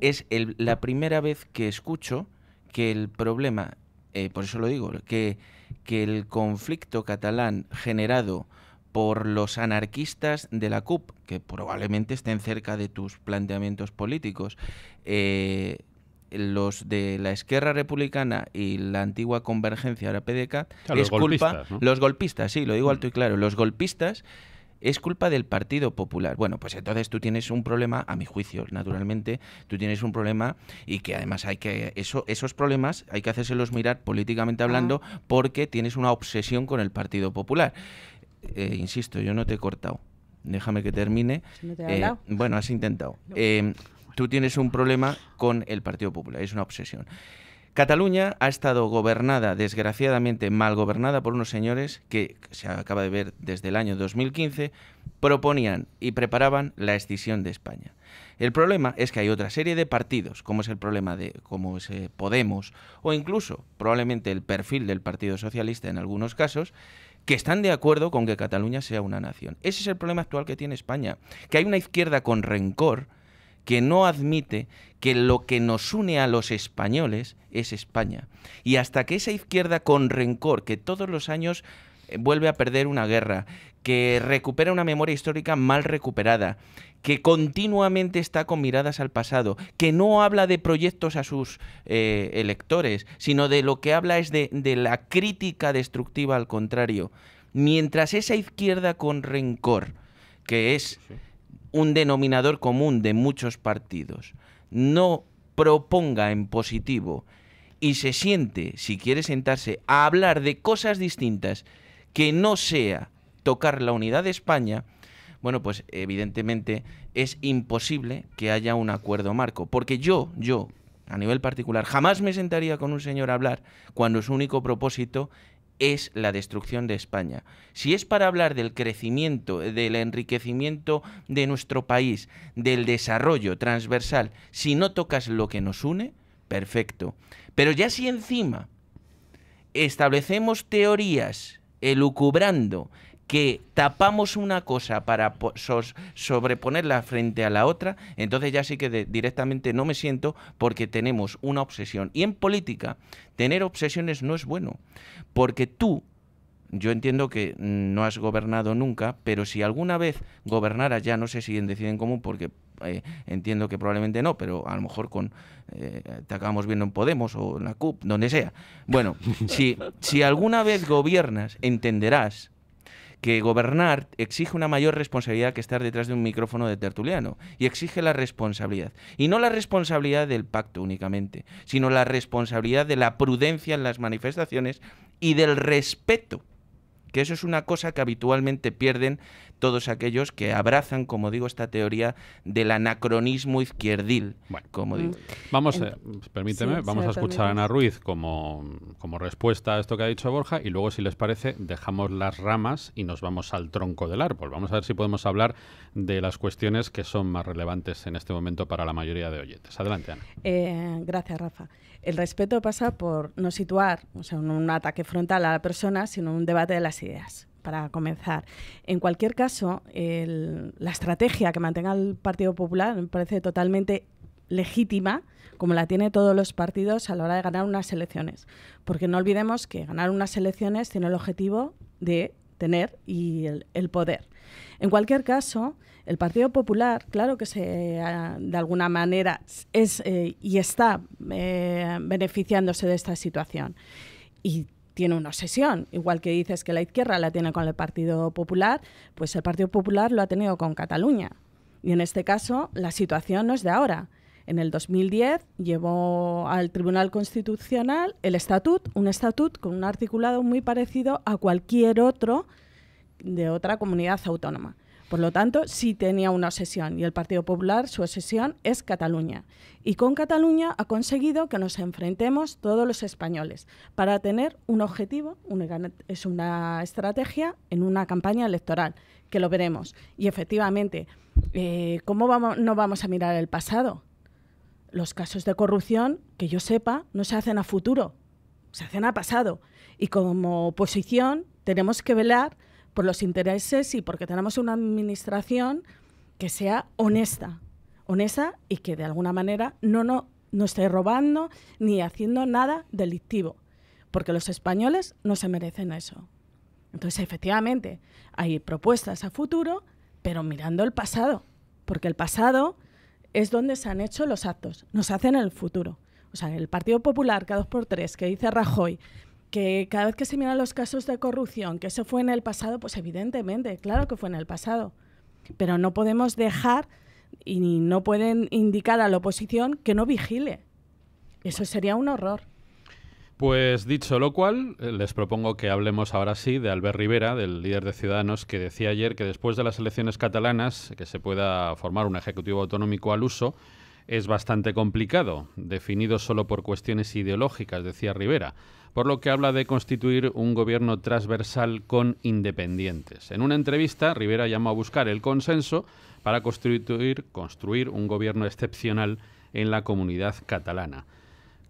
Es la primera vez que escucho que el problema, eh, por eso lo digo, que, que el conflicto catalán generado por los anarquistas de la CUP, que probablemente estén cerca de tus planteamientos políticos, eh, los de la Esquerra Republicana y la antigua Convergencia, ahora PDK... Ah, es culpa... Los golpistas, sí, lo digo alto mm. y claro, los golpistas es culpa del Partido Popular. Bueno, pues entonces tú tienes un problema, a mi juicio, naturalmente, tú tienes un problema y que además hay que eso, esos problemas hay que hacérselos mirar políticamente ah. hablando porque tienes una obsesión con el Partido Popular. Eh, insisto, yo no te he cortado. Déjame que termine. Eh, bueno, has intentado. Eh, tú tienes un problema con el Partido Popular, es una obsesión. Cataluña ha estado gobernada, desgraciadamente mal gobernada, por unos señores que se acaba de ver desde el año 2015, proponían y preparaban la escisión de España. El problema es que hay otra serie de partidos, como es el problema de como es eh, Podemos o incluso probablemente el perfil del Partido Socialista en algunos casos, que están de acuerdo con que Cataluña sea una nación. Ese es el problema actual que tiene España, que hay una izquierda con rencor que no admite que lo que nos une a los españoles es España. Y hasta que esa izquierda con rencor, que todos los años eh, vuelve a perder una guerra, que recupera una memoria histórica mal recuperada, que continuamente está con miradas al pasado, que no habla de proyectos a sus eh, electores, sino de lo que habla es de, la crítica destructiva al contrario. Mientras esa izquierda con rencor, que es un denominador común de muchos partidos, no proponga en positivo y se siente, si quiere sentarse, a hablar de cosas distintas que no sea tocar la unidad de España, bueno, pues evidentemente es imposible que haya un acuerdo marco. Porque yo, yo, a nivel particular, jamás me sentaría con un señor a hablar cuando su único propósito es la destrucción de España. Si es para hablar del crecimiento, del enriquecimiento de nuestro país, del desarrollo transversal, si no tocas lo que nos une, perfecto. Pero ya si encima establecemos teorías elucubrando que tapamos una cosa para sobreponerla frente a la otra, entonces ya sí que directamente no me siento porque tenemos una obsesión. Y en política, tener obsesiones no es bueno, porque tú, yo entiendo que no has gobernado nunca, pero si alguna vez gobernaras ya, no sé si en Decide en Común, porque eh, entiendo que probablemente no, pero a lo mejor con eh, te acabamos viendo en Podemos o en la CUP, donde sea. Bueno, si, si alguna vez gobiernas, entenderás que gobernar exige una mayor responsabilidad que estar detrás de un micrófono de tertuliano y exige la responsabilidad. Y no la responsabilidad del pacto únicamente, sino la responsabilidad de la prudencia en las manifestaciones y del respeto, que eso es una cosa que habitualmente pierden todos aquellos que abrazan, como digo, esta teoría del anacronismo izquierdil. como mm. digo. Vamos, eh, permíteme, vamos a escuchar a Ana Ruiz como, como respuesta a esto que ha dicho Borja y luego, si les parece, dejamos las ramas y nos vamos al tronco del árbol. Vamos a ver si podemos hablar de las cuestiones que son más relevantes en este momento para la mayoría de oyentes. Adelante, Ana. Eh, gracias, Rafa. El respeto pasa por no situar, o sea, un ataque frontal a la persona, sino un debate de las ideas para comenzar. En cualquier caso, la estrategia que mantenga el Partido Popular me parece totalmente legítima, como la tiene todos los partidos a la hora de ganar unas elecciones. Porque no olvidemos que ganar unas elecciones tiene el objetivo de tener el, poder. En cualquier caso, el Partido Popular, claro que se, ah, de alguna manera es eh, y está eh, beneficiándose de esta situación. Y tiene una obsesión. Igual que dices que la izquierda la tiene con el Partido Popular, pues el Partido Popular lo ha tenido con Cataluña. Y en este caso, la situación no es de ahora. En el 2010 llevó al Tribunal Constitucional el estatut, un estatut con un articulado muy parecido a cualquier otro de otra comunidad autónoma. Por lo tanto, sí tenía una obsesión y el Partido Popular su obsesión es Cataluña. Y con Cataluña ha conseguido que nos enfrentemos todos los españoles para tener un objetivo, es una estrategia en una campaña electoral, que lo veremos. Y efectivamente, eh, ¿cómo no vamos a mirar el pasado? Los casos de corrupción, que yo sepa, no se hacen a futuro, se hacen a pasado. Y como oposición tenemos que velar por los intereses y porque tenemos una administración que sea honesta, honesta y que de alguna manera no, no, esté robando ni haciendo nada delictivo, porque los españoles no se merecen eso. Entonces, efectivamente, hay propuestas a futuro, pero mirando el pasado, porque el pasado es donde se han hecho los actos, Nos hacen el futuro. O sea, el Partido Popular cada dos por tres que dice Rajoy, que cada vez que se miran los casos de corrupción, que eso fue en el pasado, pues evidentemente, claro que fue en el pasado. Pero no podemos dejar y no pueden indicar a la oposición que no vigile. Eso sería un horror. Pues dicho lo cual, eh, les propongo que hablemos ahora sí de Albert Rivera, del líder de Ciudadanos, que decía ayer que después de las elecciones catalanas, que se pueda formar un Ejecutivo autonómico al uso, es bastante complicado, definido solo por cuestiones ideológicas, decía Rivera por lo que habla de constituir un gobierno transversal con independientes. En una entrevista, Rivera llamó a buscar el consenso para constituir, construir un gobierno excepcional en la comunidad catalana.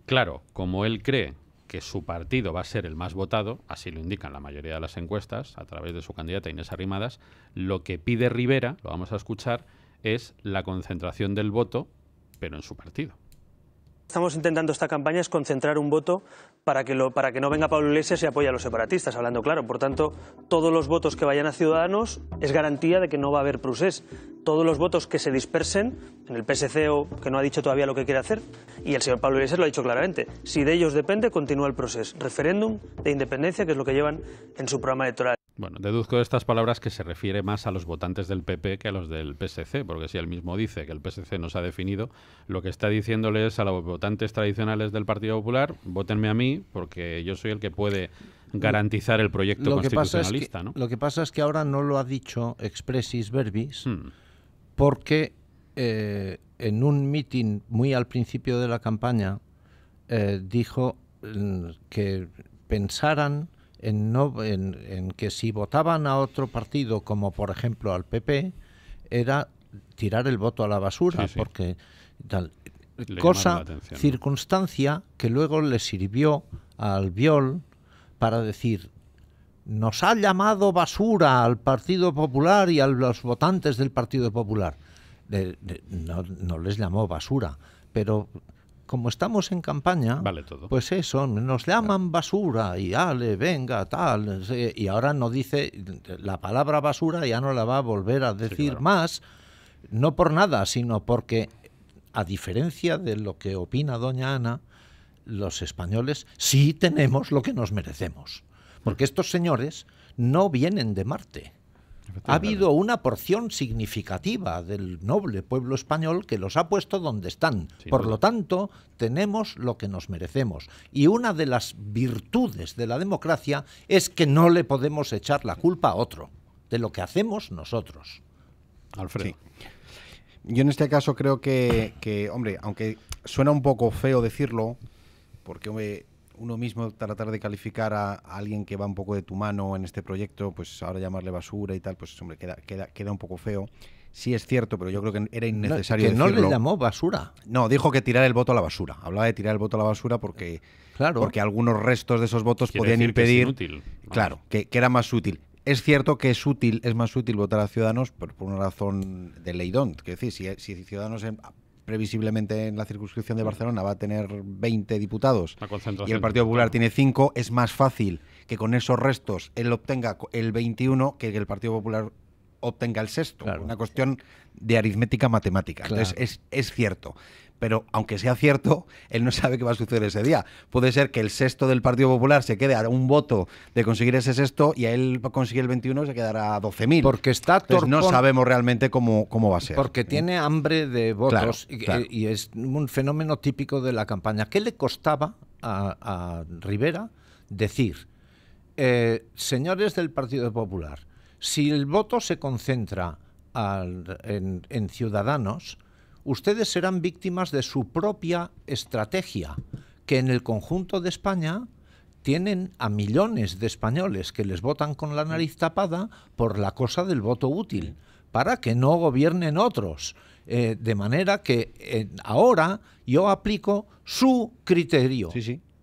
Claro, como él cree que su partido va a ser el más votado, así lo indican la mayoría de las encuestas, a través de su candidata Inés Arrimadas, lo que pide Rivera, lo vamos a escuchar, es la concentración del voto, pero en su partido. Estamos intentando esta campaña es concentrar un voto para que, lo, para que no venga Pablo Iglesias y apoye a los separatistas, hablando claro. Por tanto, todos los votos que vayan a Ciudadanos es garantía de que no va a haber procés. Todos los votos que se dispersen en el PSC o que no ha dicho todavía lo que quiere hacer, y el señor Pablo Iglesias lo ha dicho claramente, si de ellos depende, continúa el proceso. Referéndum de independencia, que es lo que llevan en su programa electoral. Bueno, deduzco de estas palabras que se refiere más a los votantes del PP que a los del PSC, porque si él mismo dice que el PSC nos ha definido, lo que está diciéndoles a los votantes tradicionales del Partido Popular, votenme a mí, porque yo soy el que puede garantizar el proyecto constitucionalista. Lo que pasa es que ahora no lo ha dicho expressis verbis, hmm. porque eh, en un mitin muy al principio de la campaña eh, dijo mm, que pensaran en, no, en, que si votaban a otro partido, como por ejemplo al PP, era tirar el voto a la basura, porque cosa, circunstancia que luego le sirvió al Viol para decir, nos ha llamado basura al Partido Popular y a los votantes del Partido Popular. no, no les llamó basura, pero como estamos en campaña, pues eso, nos llaman basura y ale, venga, tal. Y ahora no dice, la palabra basura ya no la va a volver a decir más, no por nada, sino porque, a diferencia de lo que opina doña Ana, los españoles sí tenemos lo que nos merecemos. Porque mm. estos señores no vienen de Marte ha habido una porción significativa del noble pueblo español que los ha puesto donde están. Por lo tanto, tenemos lo que nos merecemos. Y una de las virtudes de la democracia es que no le podemos echar la culpa a otro de lo que hacemos nosotros. Alfredo. Yo en este caso creo que, que, hombre, aunque suena un poco feo decirlo, porque hombre, uno mismo tratar de calificar a, alguien que va un poco de tu mano en este proyecto, pues ahora llamarle basura y tal, pues hombre, queda, queda, queda un poco feo. Sí es cierto, pero yo creo que era innecesario. No, que no le llamó basura. No, dijo que tirar el voto a la basura. Hablaba de tirar el voto a la basura porque, claro. porque algunos restos de esos votos podían impedir. Claro, que, que era más útil es cierto que es útil, es más útil votar a Ciudadanos por, una razón de ley don't. Que decir, si, si Ciudadanos em, previsiblemente en la circunscripción de mm. Barcelona va a tener 20 diputados y el Partido Popular tiene 5, es más fácil que con esos restos él obtenga el 21 que el Partido Popular obtenga el sexto. Una cuestión de aritmética matemática. Entonces, es, es cierto pero aunque sea cierto, él no sabe qué va a suceder ese día. Puede ser que el sexto del Partido Popular se quede a un voto de conseguir ese sexto y a él conseguir el 21 se quedará a 12.000. Porque está Entonces, No sabemos realmente cómo, va a ser. Porque tiene hambre de votos y, es un fenómeno típico de la campaña. ¿Qué le costaba a, Rivera decir, eh, señores del Partido Popular, si el voto se concentra en ciudadanos, ustedes serán víctimas de su propia estrategia, que en el conjunto de España tienen a millones de españoles que les votan con la nariz tapada por la cosa del voto útil, para que no gobiernen otros. Eh, de manera que eh, ahora yo aplico su criterio.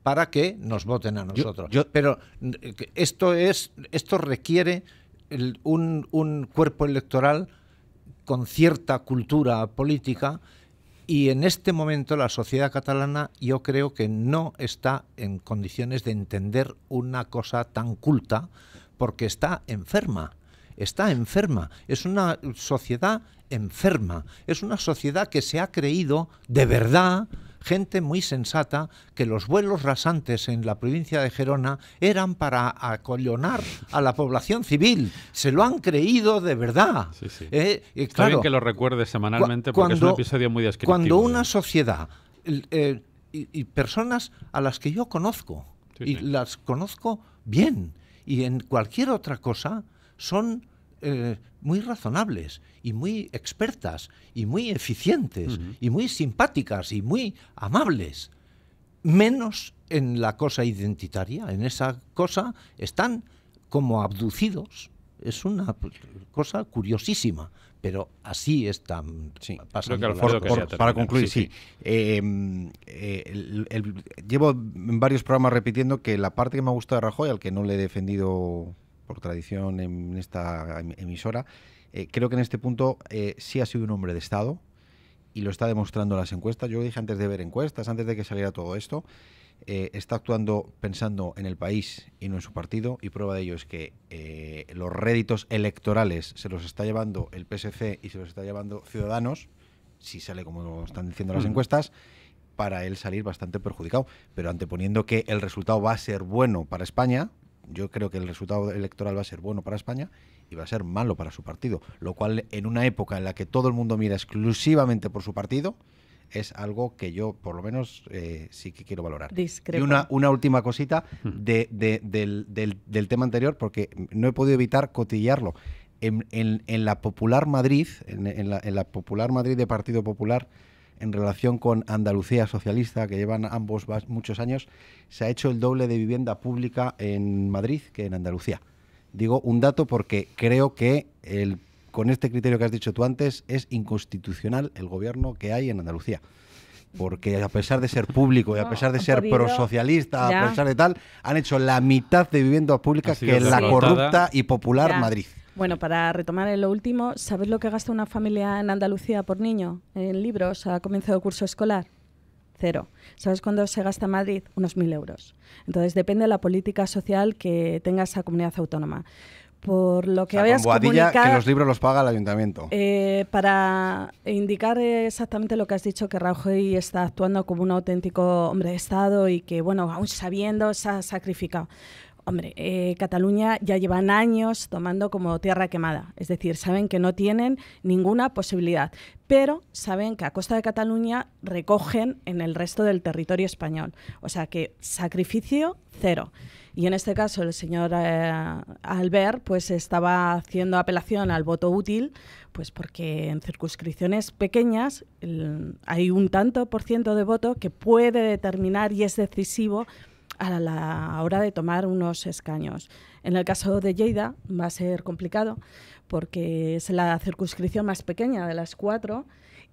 para que nos voten a nosotros. Pero eh, esto es, esto requiere un, un cuerpo electoral con cierta cultura política y en este momento la sociedad catalana yo creo que no está en condiciones de entender una cosa tan culta porque está enferma, está enferma, es una sociedad enferma, es una sociedad que se ha creído de verdad gente muy sensata, que los vuelos rasantes en la provincia de Gerona eran para acollonar a la población civil. Se lo han creído de verdad. ¿eh? claro, que lo recuerde semanalmente porque es un episodio muy descriptivo. Cuando ¿eh? una sociedad y, personas a las que yo conozco, y las conozco bien, y en cualquier otra cosa son eh, muy razonables y muy expertas y muy eficientes y muy simpáticas y muy amables, menos en la cosa identitaria. En esa cosa están como abducidos. Es una cosa curiosísima, pero así está sí, para concluir, sí. Em, eh, llevo en varios programas repitiendo que la parte que me ha gustado de Rajoy, al que no le he defendido por tradición en esta em, emisora, eh, creo que en este punto eh, sí ha sido un hombre de Estado y lo está demostrando las encuestas. Yo dije antes de ver encuestas, antes de que saliera todo esto. Eh, está actuando pensando en el país y no en su partido y prueba de ello es que los réditos electorales se los está llevando el PSC y se los está llevando Ciudadanos, si sale como lo están diciendo las mm. encuestas, para él salir bastante perjudicado. Pero anteponiendo que el resultado va a ser bueno para España, yo creo que el resultado electoral va a ser bueno para España y va a ser malo para su partido, lo cual en una época en la que todo el mundo mira exclusivamente por su partido, es algo que yo, por lo menos, eh, sí que quiero valorar. Y una, una última cosita del, tema anterior, porque no he podido evitar cotillarlo. En, la Popular Madrid, en, la, Popular Madrid de Partido Popular, en relación con Andalucía socialista, que llevan ambos muchos años, se ha hecho el doble de vivienda pública en Madrid que en Andalucía. Digo un dato porque creo que el, con este criterio que has dicho tú antes es inconstitucional el gobierno que hay en Andalucía porque a pesar de ser público y a pesar de ser prosocialista, a pesar de tal, han hecho la mitad de vivienda pública que la corrupta y popular Madrid. Bueno, para retomar lo último, ¿sabes lo que gasta una familia en Andalucía por niño en libros a comienzo de curso escolar? Cero. ¿Sabes cuándo se gasta en Madrid? Unos mil euros. Entonces depende de la política social que tenga esa comunidad autónoma por lo que o sea, habías comunicado. que los libros los paga el ayuntamiento. Eh, para indicar exactamente lo que has dicho, que Rajoy está actuando como un auténtico hombre de Estado y que, bueno, aún sabiendo, se ha sacrificado. Hombre, eh, Cataluña ya llevan años tomando como tierra quemada, es decir, saben que no tienen ninguna posibilidad, pero saben que a costa de Cataluña recogen en el resto del territorio español. O sea que sacrificio cero. Y en este caso el señor eh, Albert pues estaba haciendo apelación al voto útil, pues porque en circunscripciones pequeñas hay un tanto por ciento de voto que puede determinar y es decisivo a la hora de tomar unos escaños. En el caso de Lleida va a ser complicado porque es la circunscripción más pequeña de las cuatro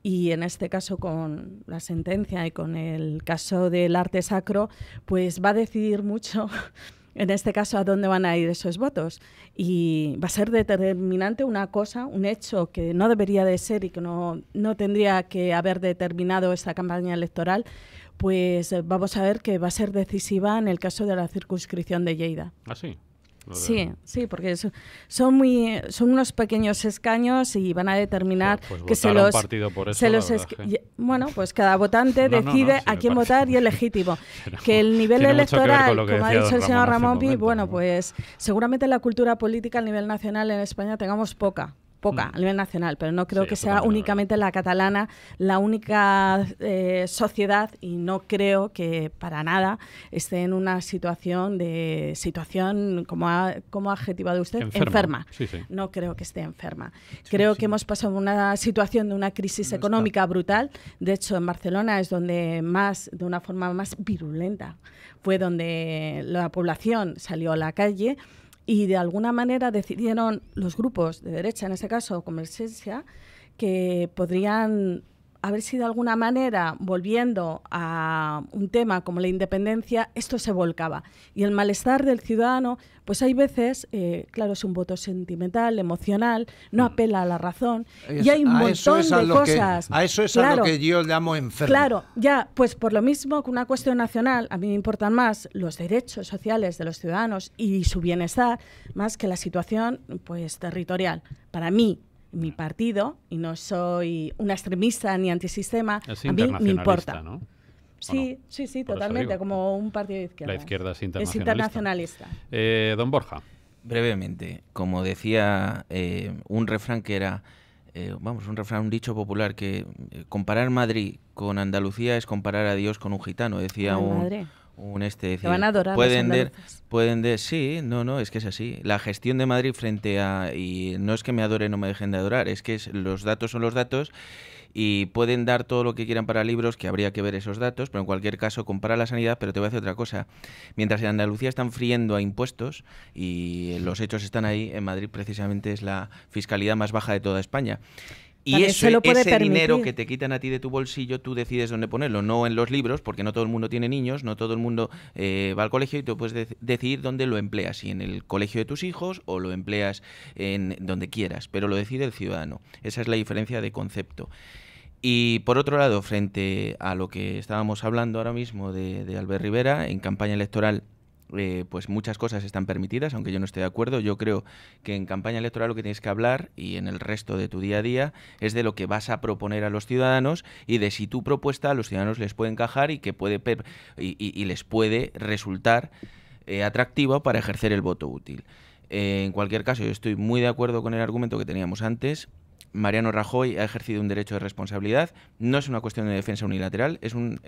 y en este caso con la sentencia y con el caso del arte sacro, pues va a decidir mucho. en este caso, a dónde van a ir esos votos. Y va a ser determinante una cosa, un hecho que no debería de ser y que no, no tendría que haber determinado esta campaña electoral, pues eh, vamos a ver que va a ser decisiva en el caso de la circunscripción de Lleida. Ah, sí. Sí, porque son muy, son unos pequeños escaños y van a determinar pues, pues que se los, se los bueno, pues cada votante decide a quién votar y es legítimo. que el nivel electoral, como ha dicho el señor Ramón, Ramón Pi, bueno, pues seguramente la cultura política a nivel nacional en España tengamos poca poca mm. a nivel nacional, pero no creo que sea únicamente la catalana la única eh, sociedad y no creo que para nada esté en una situación de situación como ha, como adjetivado usted enferma. No creo que esté enferma. creo que hemos pasado una situación de una crisis económica brutal. De hecho, en Barcelona es donde más, de una forma más virulenta, fue donde la población salió a la calle y de alguna manera decidieron los grupos de derecha, en este caso Convergencia, que podrían a ver si de alguna manera, volviendo a un tema como la independencia, esto se volcaba. Y el malestar del ciudadano, pues hay veces, eh, claro, es un voto sentimental, emocional, no mm. apela a la razón, y hay un montón de cosas. a eso es claro, a lo que yo llamo enfermo. Claro, ya, pues por lo mismo que una cuestión nacional, a mí me importan más los derechos sociales de los ciudadanos y su bienestar, más que la situación pues territorial. Para mí, mi partido y no soy una extremista ni antisistema, a mí me importa. Sí, sí, sí, totalmente, como un partido de izquierda. La izquierda es internacionalista. Eh, don Borja. Brevemente, como decía eh, un refrán que era, eh, vamos, un refrán, un dicho popular, que comparar Madrid con Andalucía es comparar a Dios con un gitano, decía un, un este. van a adorar pueden ver pueden de, sí, no, no, es que es así. La gestión de Madrid frente a y no es que me adoren o me dejen de adorar, es que los datos son los datos y pueden dar todo lo que quieran para libros, que habría que ver esos datos, pero en cualquier caso compara la sanidad, pero te voy a decir otra cosa. Mientras en Andalucía están friendo a impuestos y los hechos están ahí, en Madrid precisamente es la fiscalidad más baja de toda España. Y ese dinero que te quitan a ti de tu bolsillo, tú decides dónde ponerlo, no en los libros, porque no todo el mundo tiene niños, no todo el mundo eh, va al colegio y tú puedes decidir dónde lo empleas, si en el colegio de tus hijos o lo empleas en donde quieras, pero lo decide el ciudadano. Esa es la diferencia de concepto. Y por otro lado, frente a lo que estábamos hablando ahora mismo de Albert Rivera, en campaña electoral eh, pues muchas cosas están permitidas, aunque yo no esté de acuerdo. Yo creo que en campaña electoral lo que tienes que hablar y en el resto de tu día a día es de lo que vas a proponer a los ciudadanos y de si tu propuesta a los ciudadanos les puede encajar y que puede y, les puede resultar eh, atractiva para ejercer el voto útil. Eh, en cualquier caso, yo estoy muy de acuerdo con el argumento que teníamos antes. Mariano Rajoy ha ejercido un derecho de responsabilidad. No es una cuestión de defensa unilateral, es un,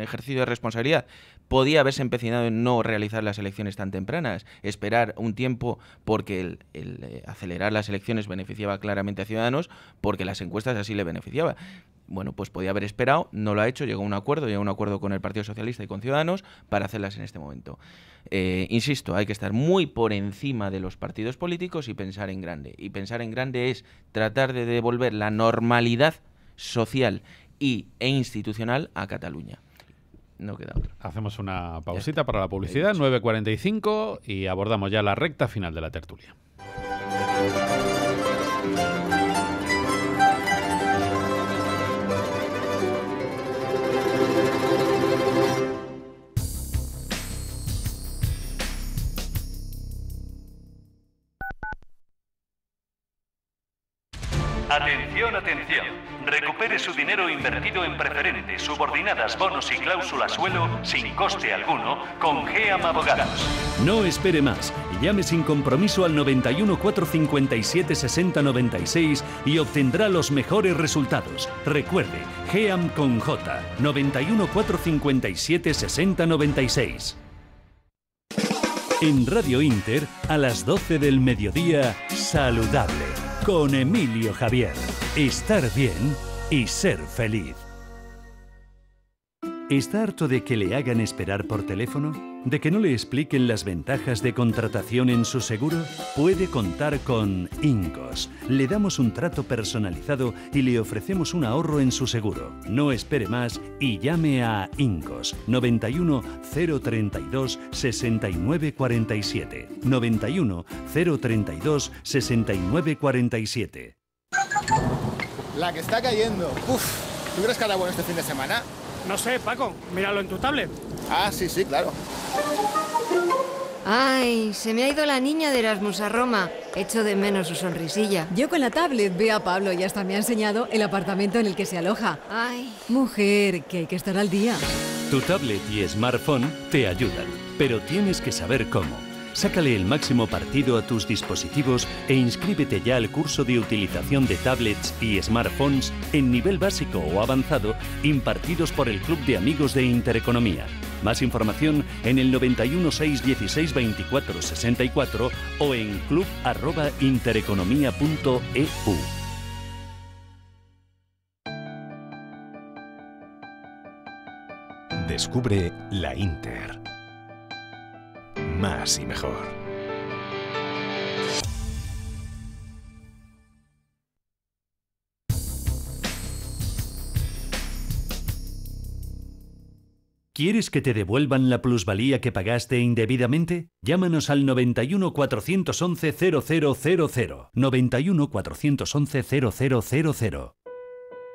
ejercicio de responsabilidad. Podía haberse empecinado en no realizar las elecciones tan tempranas, esperar un tiempo porque el, eh, acelerar las elecciones beneficiaba claramente a Ciudadanos, porque las encuestas así le beneficiaban bueno, pues podía haber esperado, no lo ha hecho, llegó a un acuerdo, llegó a un acuerdo con el Partido Socialista y con Ciudadanos para hacerlas en este momento. Eh, insisto, hay que estar muy por encima de los partidos políticos y pensar en grande. Y pensar en grande es tratar de devolver la normalidad social y, e institucional a Cataluña. No queda otra. Hacemos una pausita para la publicidad, 9.45, y abordamos ya la recta final de la tertulia. Atención, atención. Recupere su dinero invertido en preferentes, subordinadas, bonos y cláusulas suelo sin coste alguno con GEAM Abogados. No espere más. Llame sin compromiso al 91 457 y obtendrá los mejores resultados. Recuerde, GEAM con J, 91 457 En Radio Inter, a las 12 del mediodía, saludable con Emilio Javier. Estar bien y ser feliz. ¿Está harto de que le hagan esperar por teléfono? de que no le expliquen las ventajas de contratación en su seguro, puede contar con Incos. Le damos un trato personalizado y le ofrecemos un ahorro en su seguro. No espere más y llame a Incos 91 032 69 47 91 032 69 47. La que está cayendo. Uf, ¿tú crees que hará bueno este fin de semana? No sé, Paco, míralo en tu tablet. Ah, sí, sí, claro. Ay, se me ha ido la niña de Erasmus a Roma. Echo de menos su sonrisilla. Yo con la tablet veo a Pablo y hasta me ha enseñado el apartamento en el que se aloja. Ay. Mujer, que hay que estar al día. Tu tablet y smartphone te ayudan, pero tienes que saber cómo. Sácale el máximo partido a tus dispositivos e inscríbete ya al curso de utilización de tablets y smartphones en nivel básico o avanzado impartidos por el Club de Amigos de Intereconomía. Más información en el 91 16 24 64 o en club@intereconomia.eu. Descubre la Inter. Más y mejor. ¿Quieres que te devuelvan la plusvalía que pagaste indebidamente? Llámanos al 91 411 0000. 91 411 0000.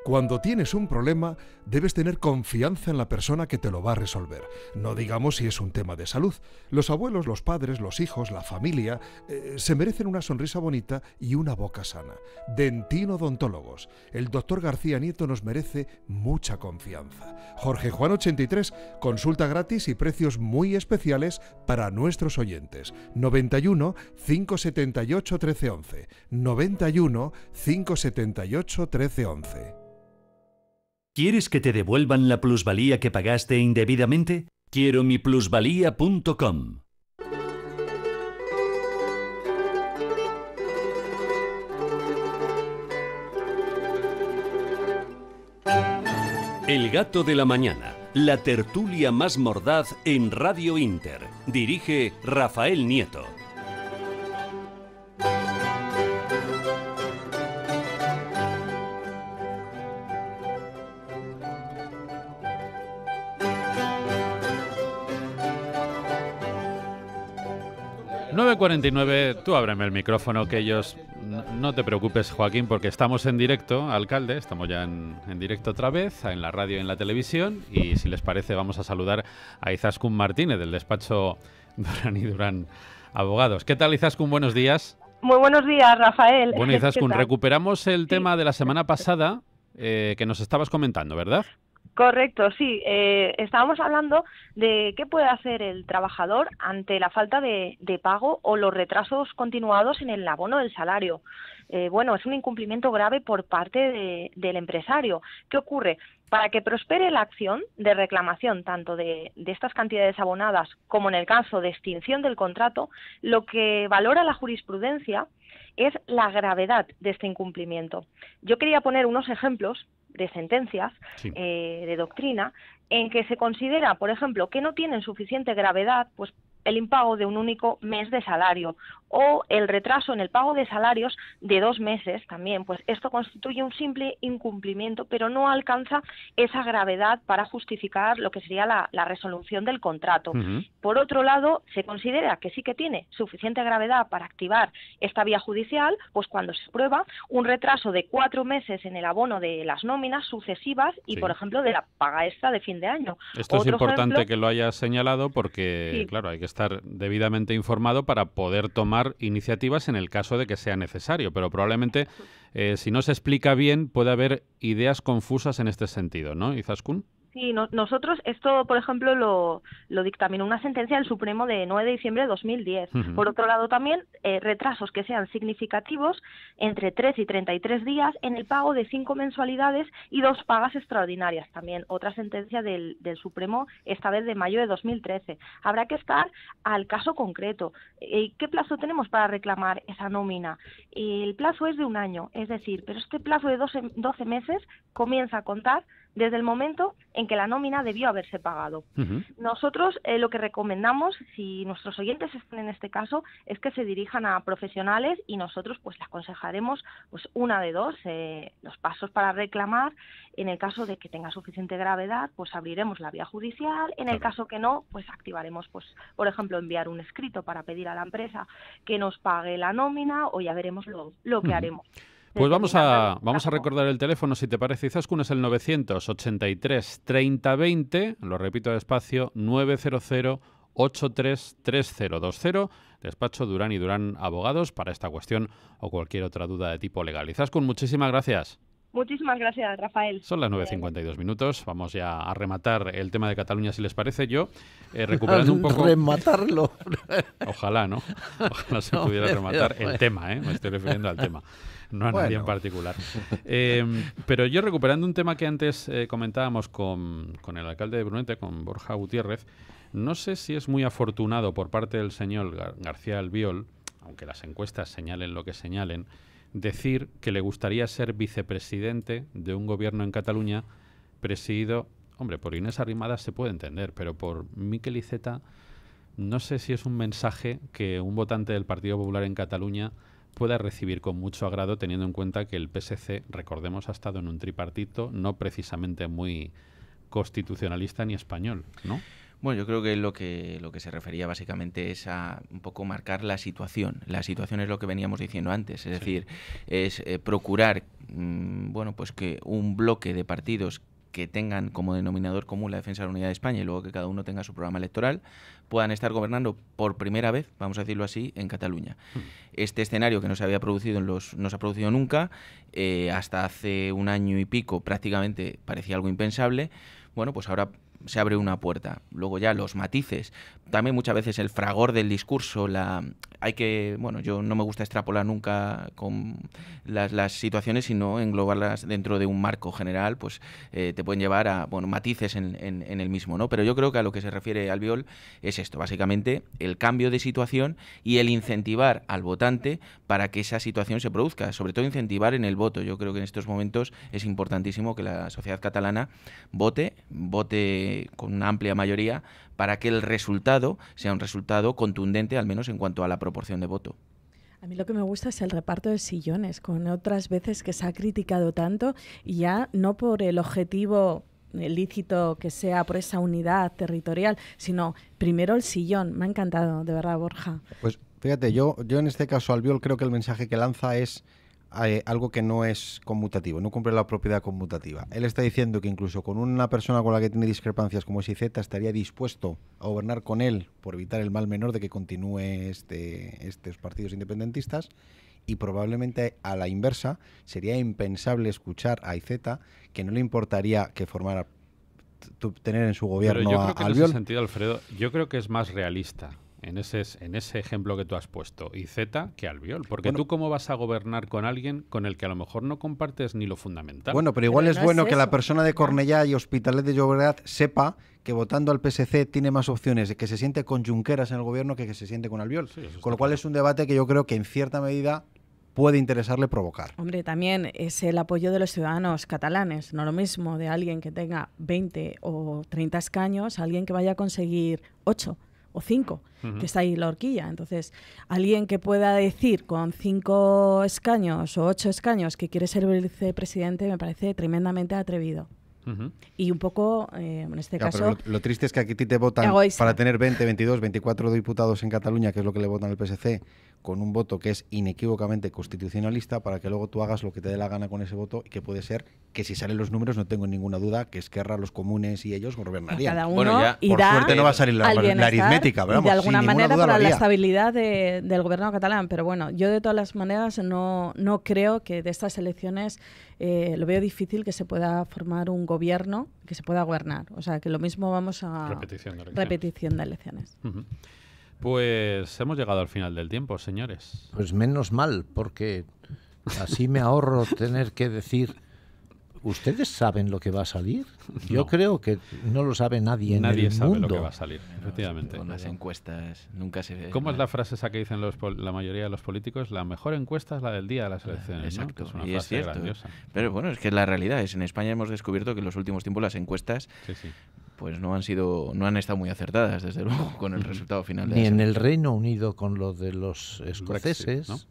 Cuando tienes un problema, debes tener confianza en la persona que te lo va a resolver. No digamos si es un tema de salud. Los abuelos, los padres, los hijos, la familia, eh, se merecen una sonrisa bonita y una boca sana. Dentino Odontólogos. El doctor García Nieto nos merece mucha confianza. Jorge Juan 83, consulta gratis y precios muy especiales para nuestros oyentes. 91 578 1311. 91 578 1311. ¿Quieres que te devuelvan la plusvalía que pagaste indebidamente? Quiero mi plusvalía.com. El gato de la mañana, la tertulia más mordaz en Radio Inter. Dirige Rafael Nieto. 9.49, tú ábreme el micrófono que ellos... No, te preocupes, Joaquín, porque estamos en directo, alcalde, estamos ya en, directo otra vez, en la radio y en la televisión, y si les parece vamos a saludar a Izaskun Martínez del despacho Durán y Durán Abogados. ¿Qué tal, Izaskun? Buenos días. Muy buenos días, Rafael. Bueno, Izaskun, recuperamos el tema de la semana pasada eh, que nos estabas comentando, ¿verdad? Correcto, sí. Eh, estábamos hablando de qué puede hacer el trabajador ante la falta de, pago o los retrasos continuados en el abono del salario. Eh, bueno, es un incumplimiento grave por parte del empresario. ¿Qué ocurre? Para que prospere la acción de reclamación tanto de estas cantidades abonadas como en el caso de extinción del contrato, lo que valora la jurisprudencia es la gravedad de este incumplimiento. Yo quería poner unos ejemplos de sentencias, eh, de doctrina, en que se considera, por ejemplo, que no tienen suficiente gravedad pues, el impago de un único mes de salario o el retraso en el pago de salarios de dos meses también. Pues esto constituye un simple incumplimiento, pero no alcanza esa gravedad para justificar lo que sería la, resolución del contrato. Por otro lado, se considera que sí que tiene suficiente gravedad para activar esta vía judicial, pues cuando se prueba un retraso de cuatro meses en el abono de las nóminas sucesivas y, por ejemplo, de la paga extra de fin de año. Esto es importante que lo hayas señalado porque, claro, hay que estar debidamente informado para poder tomar iniciativas en el caso de que sea necesario. Pero probablemente, eh, si no se explica bien, puede haber ideas confusas en este sentido, ¿no, Izaskun? Sí, nosotros esto, por ejemplo, lo, lo, dictaminó una sentencia del Supremo de 9 de diciembre de 2010. Por otro lado, también eh, retrasos que sean significativos entre 3 y 33 días en el pago de cinco mensualidades y dos pagas extraordinarias. También otra sentencia del, Supremo, esta vez de mayo de 2013. Habrá que estar al caso concreto. Eh, ¿Qué plazo tenemos para reclamar esa nómina? El plazo es de un año, es decir, pero este plazo de 12 meses comienza a contar desde el momento en que la nómina debió haberse pagado. Nosotros eh, lo que recomendamos, si nuestros oyentes están en este caso, es que se dirijan a profesionales y nosotros pues les aconsejaremos pues una de dos, eh, los pasos para reclamar, en el caso de que tenga suficiente gravedad, pues abriremos la vía judicial, en el caso que no, pues activaremos pues por ejemplo enviar un escrito para pedir a la empresa que nos pague la nómina o ya veremos lo, lo que haremos. Pues vamos a, vamos a recordar el teléfono, si te parece, Izaskun es el 983 3020, lo repito despacio, 900 833020, despacho Durán y Durán Abogados para esta cuestión o cualquier otra duda de tipo legal. Izaskun, muchísimas gracias. Muchísimas gracias, Rafael. Son las 9.52 minutos. Vamos ya a rematar el tema de Cataluña, si les parece. Yo, eh, recuperando un poco. Rematarlo. Ojalá, ¿no? Ojalá se pudiera rematar el tema, ¿eh? Me estoy refiriendo al tema no a nadie en particular. Em, pero yo recuperando un tema que antes eh, comentábamos con, el alcalde de Brunete, con Borja Gutiérrez, no sé si es muy afortunado por parte del señor García Albiol, aunque las encuestas señalen lo que señalen, decir que le gustaría ser vicepresidente de un gobierno en Cataluña presidido, hombre, por Inés Arrimadas se puede entender, pero por Miquel Iceta no sé si es un mensaje que un votante del Partido Popular en Cataluña pueda recibir con mucho agrado teniendo en cuenta que el PSC, recordemos, ha estado en un tripartito no precisamente muy constitucionalista ni español, ¿no? Bueno, yo creo que lo que lo que se refería básicamente es a un poco marcar la situación. La situación es lo que veníamos diciendo antes, es decir, es eh, procurar mm, bueno, pues que un bloque de partidos que tengan como denominador común la defensa de la unidad de España y luego que cada uno tenga su programa electoral, puedan estar gobernando por primera vez, vamos a decirlo así, en Cataluña. Hmm. Este escenario que no se había producido en los, no ha producido nunca, eh, hasta hace un año y pico prácticamente parecía algo impensable. Bueno, pues ahora se abre una puerta. Luego ya los matices, también muchas veces el fragor del discurso, la, hay que, bueno, yo no me gusta extrapolar nunca con las, situaciones, sino englobarlas dentro de un marco general, pues eh, te pueden llevar a, bueno, matices en, en, el mismo, ¿no? Pero yo creo que a lo que se refiere Albiol es esto, básicamente el cambio de situación y el incentivar al votante para que esa situación se produzca, sobre todo incentivar en el voto. Yo creo que en estos momentos es importantísimo que la sociedad catalana vote, vote con una amplia mayoría para que el resultado sea un resultado contundente, al menos en cuanto a la proporción de voto. A mí lo que me gusta es el reparto de sillones, con otras veces que se ha criticado tanto y ya no por el objetivo lícito que sea por esa unidad territorial, sino primero el sillón. Me ha encantado, de verdad, Borja. Pues fíjate, yo, yo en este caso, Albiol, creo que el mensaje que lanza es eh, algo que no es conmutativo, no cumple la propiedad conmutativa. Él está diciendo que incluso con una persona con la que tiene discrepancias como es IZ estaría dispuesto a gobernar con él por evitar el mal menor de que continúe este, estos partidos independentistas y probablemente a la inversa sería impensable escuchar a IZ que no le importaría que formara tener en su gobierno Pero En sentido, Alfredo, yo creo que es más realista en ese, en ese ejemplo que tú has puesto, y Z que albiol. Porque tú cómo vas a gobernar con alguien con el que a lo mejor no compartes ni lo fundamental. Bueno, pero igual es bueno que la persona de Cornellá y Hospitalet de Llobregat sepa que votando al PSC tiene más opciones de que se siente con Junqueras en el gobierno que que se siente con Albiol. con lo cual es un debate que yo creo que en cierta medida puede interesarle provocar. Hombre, también es el apoyo de los ciudadanos catalanes, no lo mismo de alguien que tenga 20 o 30 escaños, alguien que vaya a conseguir 8 o cinco, que está ahí la horquilla. Entonces, alguien que pueda decir con cinco escaños o ocho escaños que quiere ser vicepresidente me parece tremendamente atrevido. Y un poco, eh, en este caso. Lo, triste es que aquí te votan para tener 20, 22, 24 diputados en Cataluña, que es lo que le votan al PSC, con un voto que es inequívocamente constitucionalista para que luego tú hagas lo que te dé la gana con ese voto y que puede ser que si salen los números no tengo ninguna duda que Esquerra, los comunes y ellos gobernarían. Cada uno por suerte no va a salir la, aritmética, de alguna manera para la estabilidad del gobierno catalán. Pero bueno, yo de todas las maneras no, no creo que de estas elecciones eh, lo veo difícil que se pueda formar un gobierno que se pueda gobernar. O sea, que lo mismo vamos a... Repetición de elecciones. Repetición de elecciones. Pues hemos llegado al final del tiempo, señores. Pues menos mal, porque así me ahorro tener que decir... ¿Ustedes saben lo que va a salir? Yo creo que no lo sabe nadie, en el mundo. Nadie sabe lo que va a salir, efectivamente. Con las encuestas nunca se ve. ¿Cómo es la frase esa que dicen la mayoría de los políticos? La mejor encuesta es la del día de las elecciones. Exacto, es una frase cierto. Pero bueno, es que la realidad es, en España hemos descubierto que en los últimos tiempos las encuestas sí, sí pues no han sido, no han estado muy acertadas, desde luego, con el resultado final. ni en el Reino Unido con lo de los escoceses,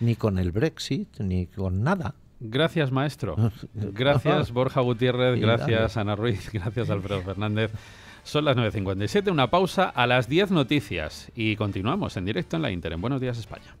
ni con el Brexit, ni con nada. Gracias, maestro. Gracias, Borja Gutiérrez. Gracias, Ana Ruiz. Gracias, Alfredo Fernández. Son las 9.57, una pausa a las 10 noticias y continuamos en directo en la Inter en Buenos Días España.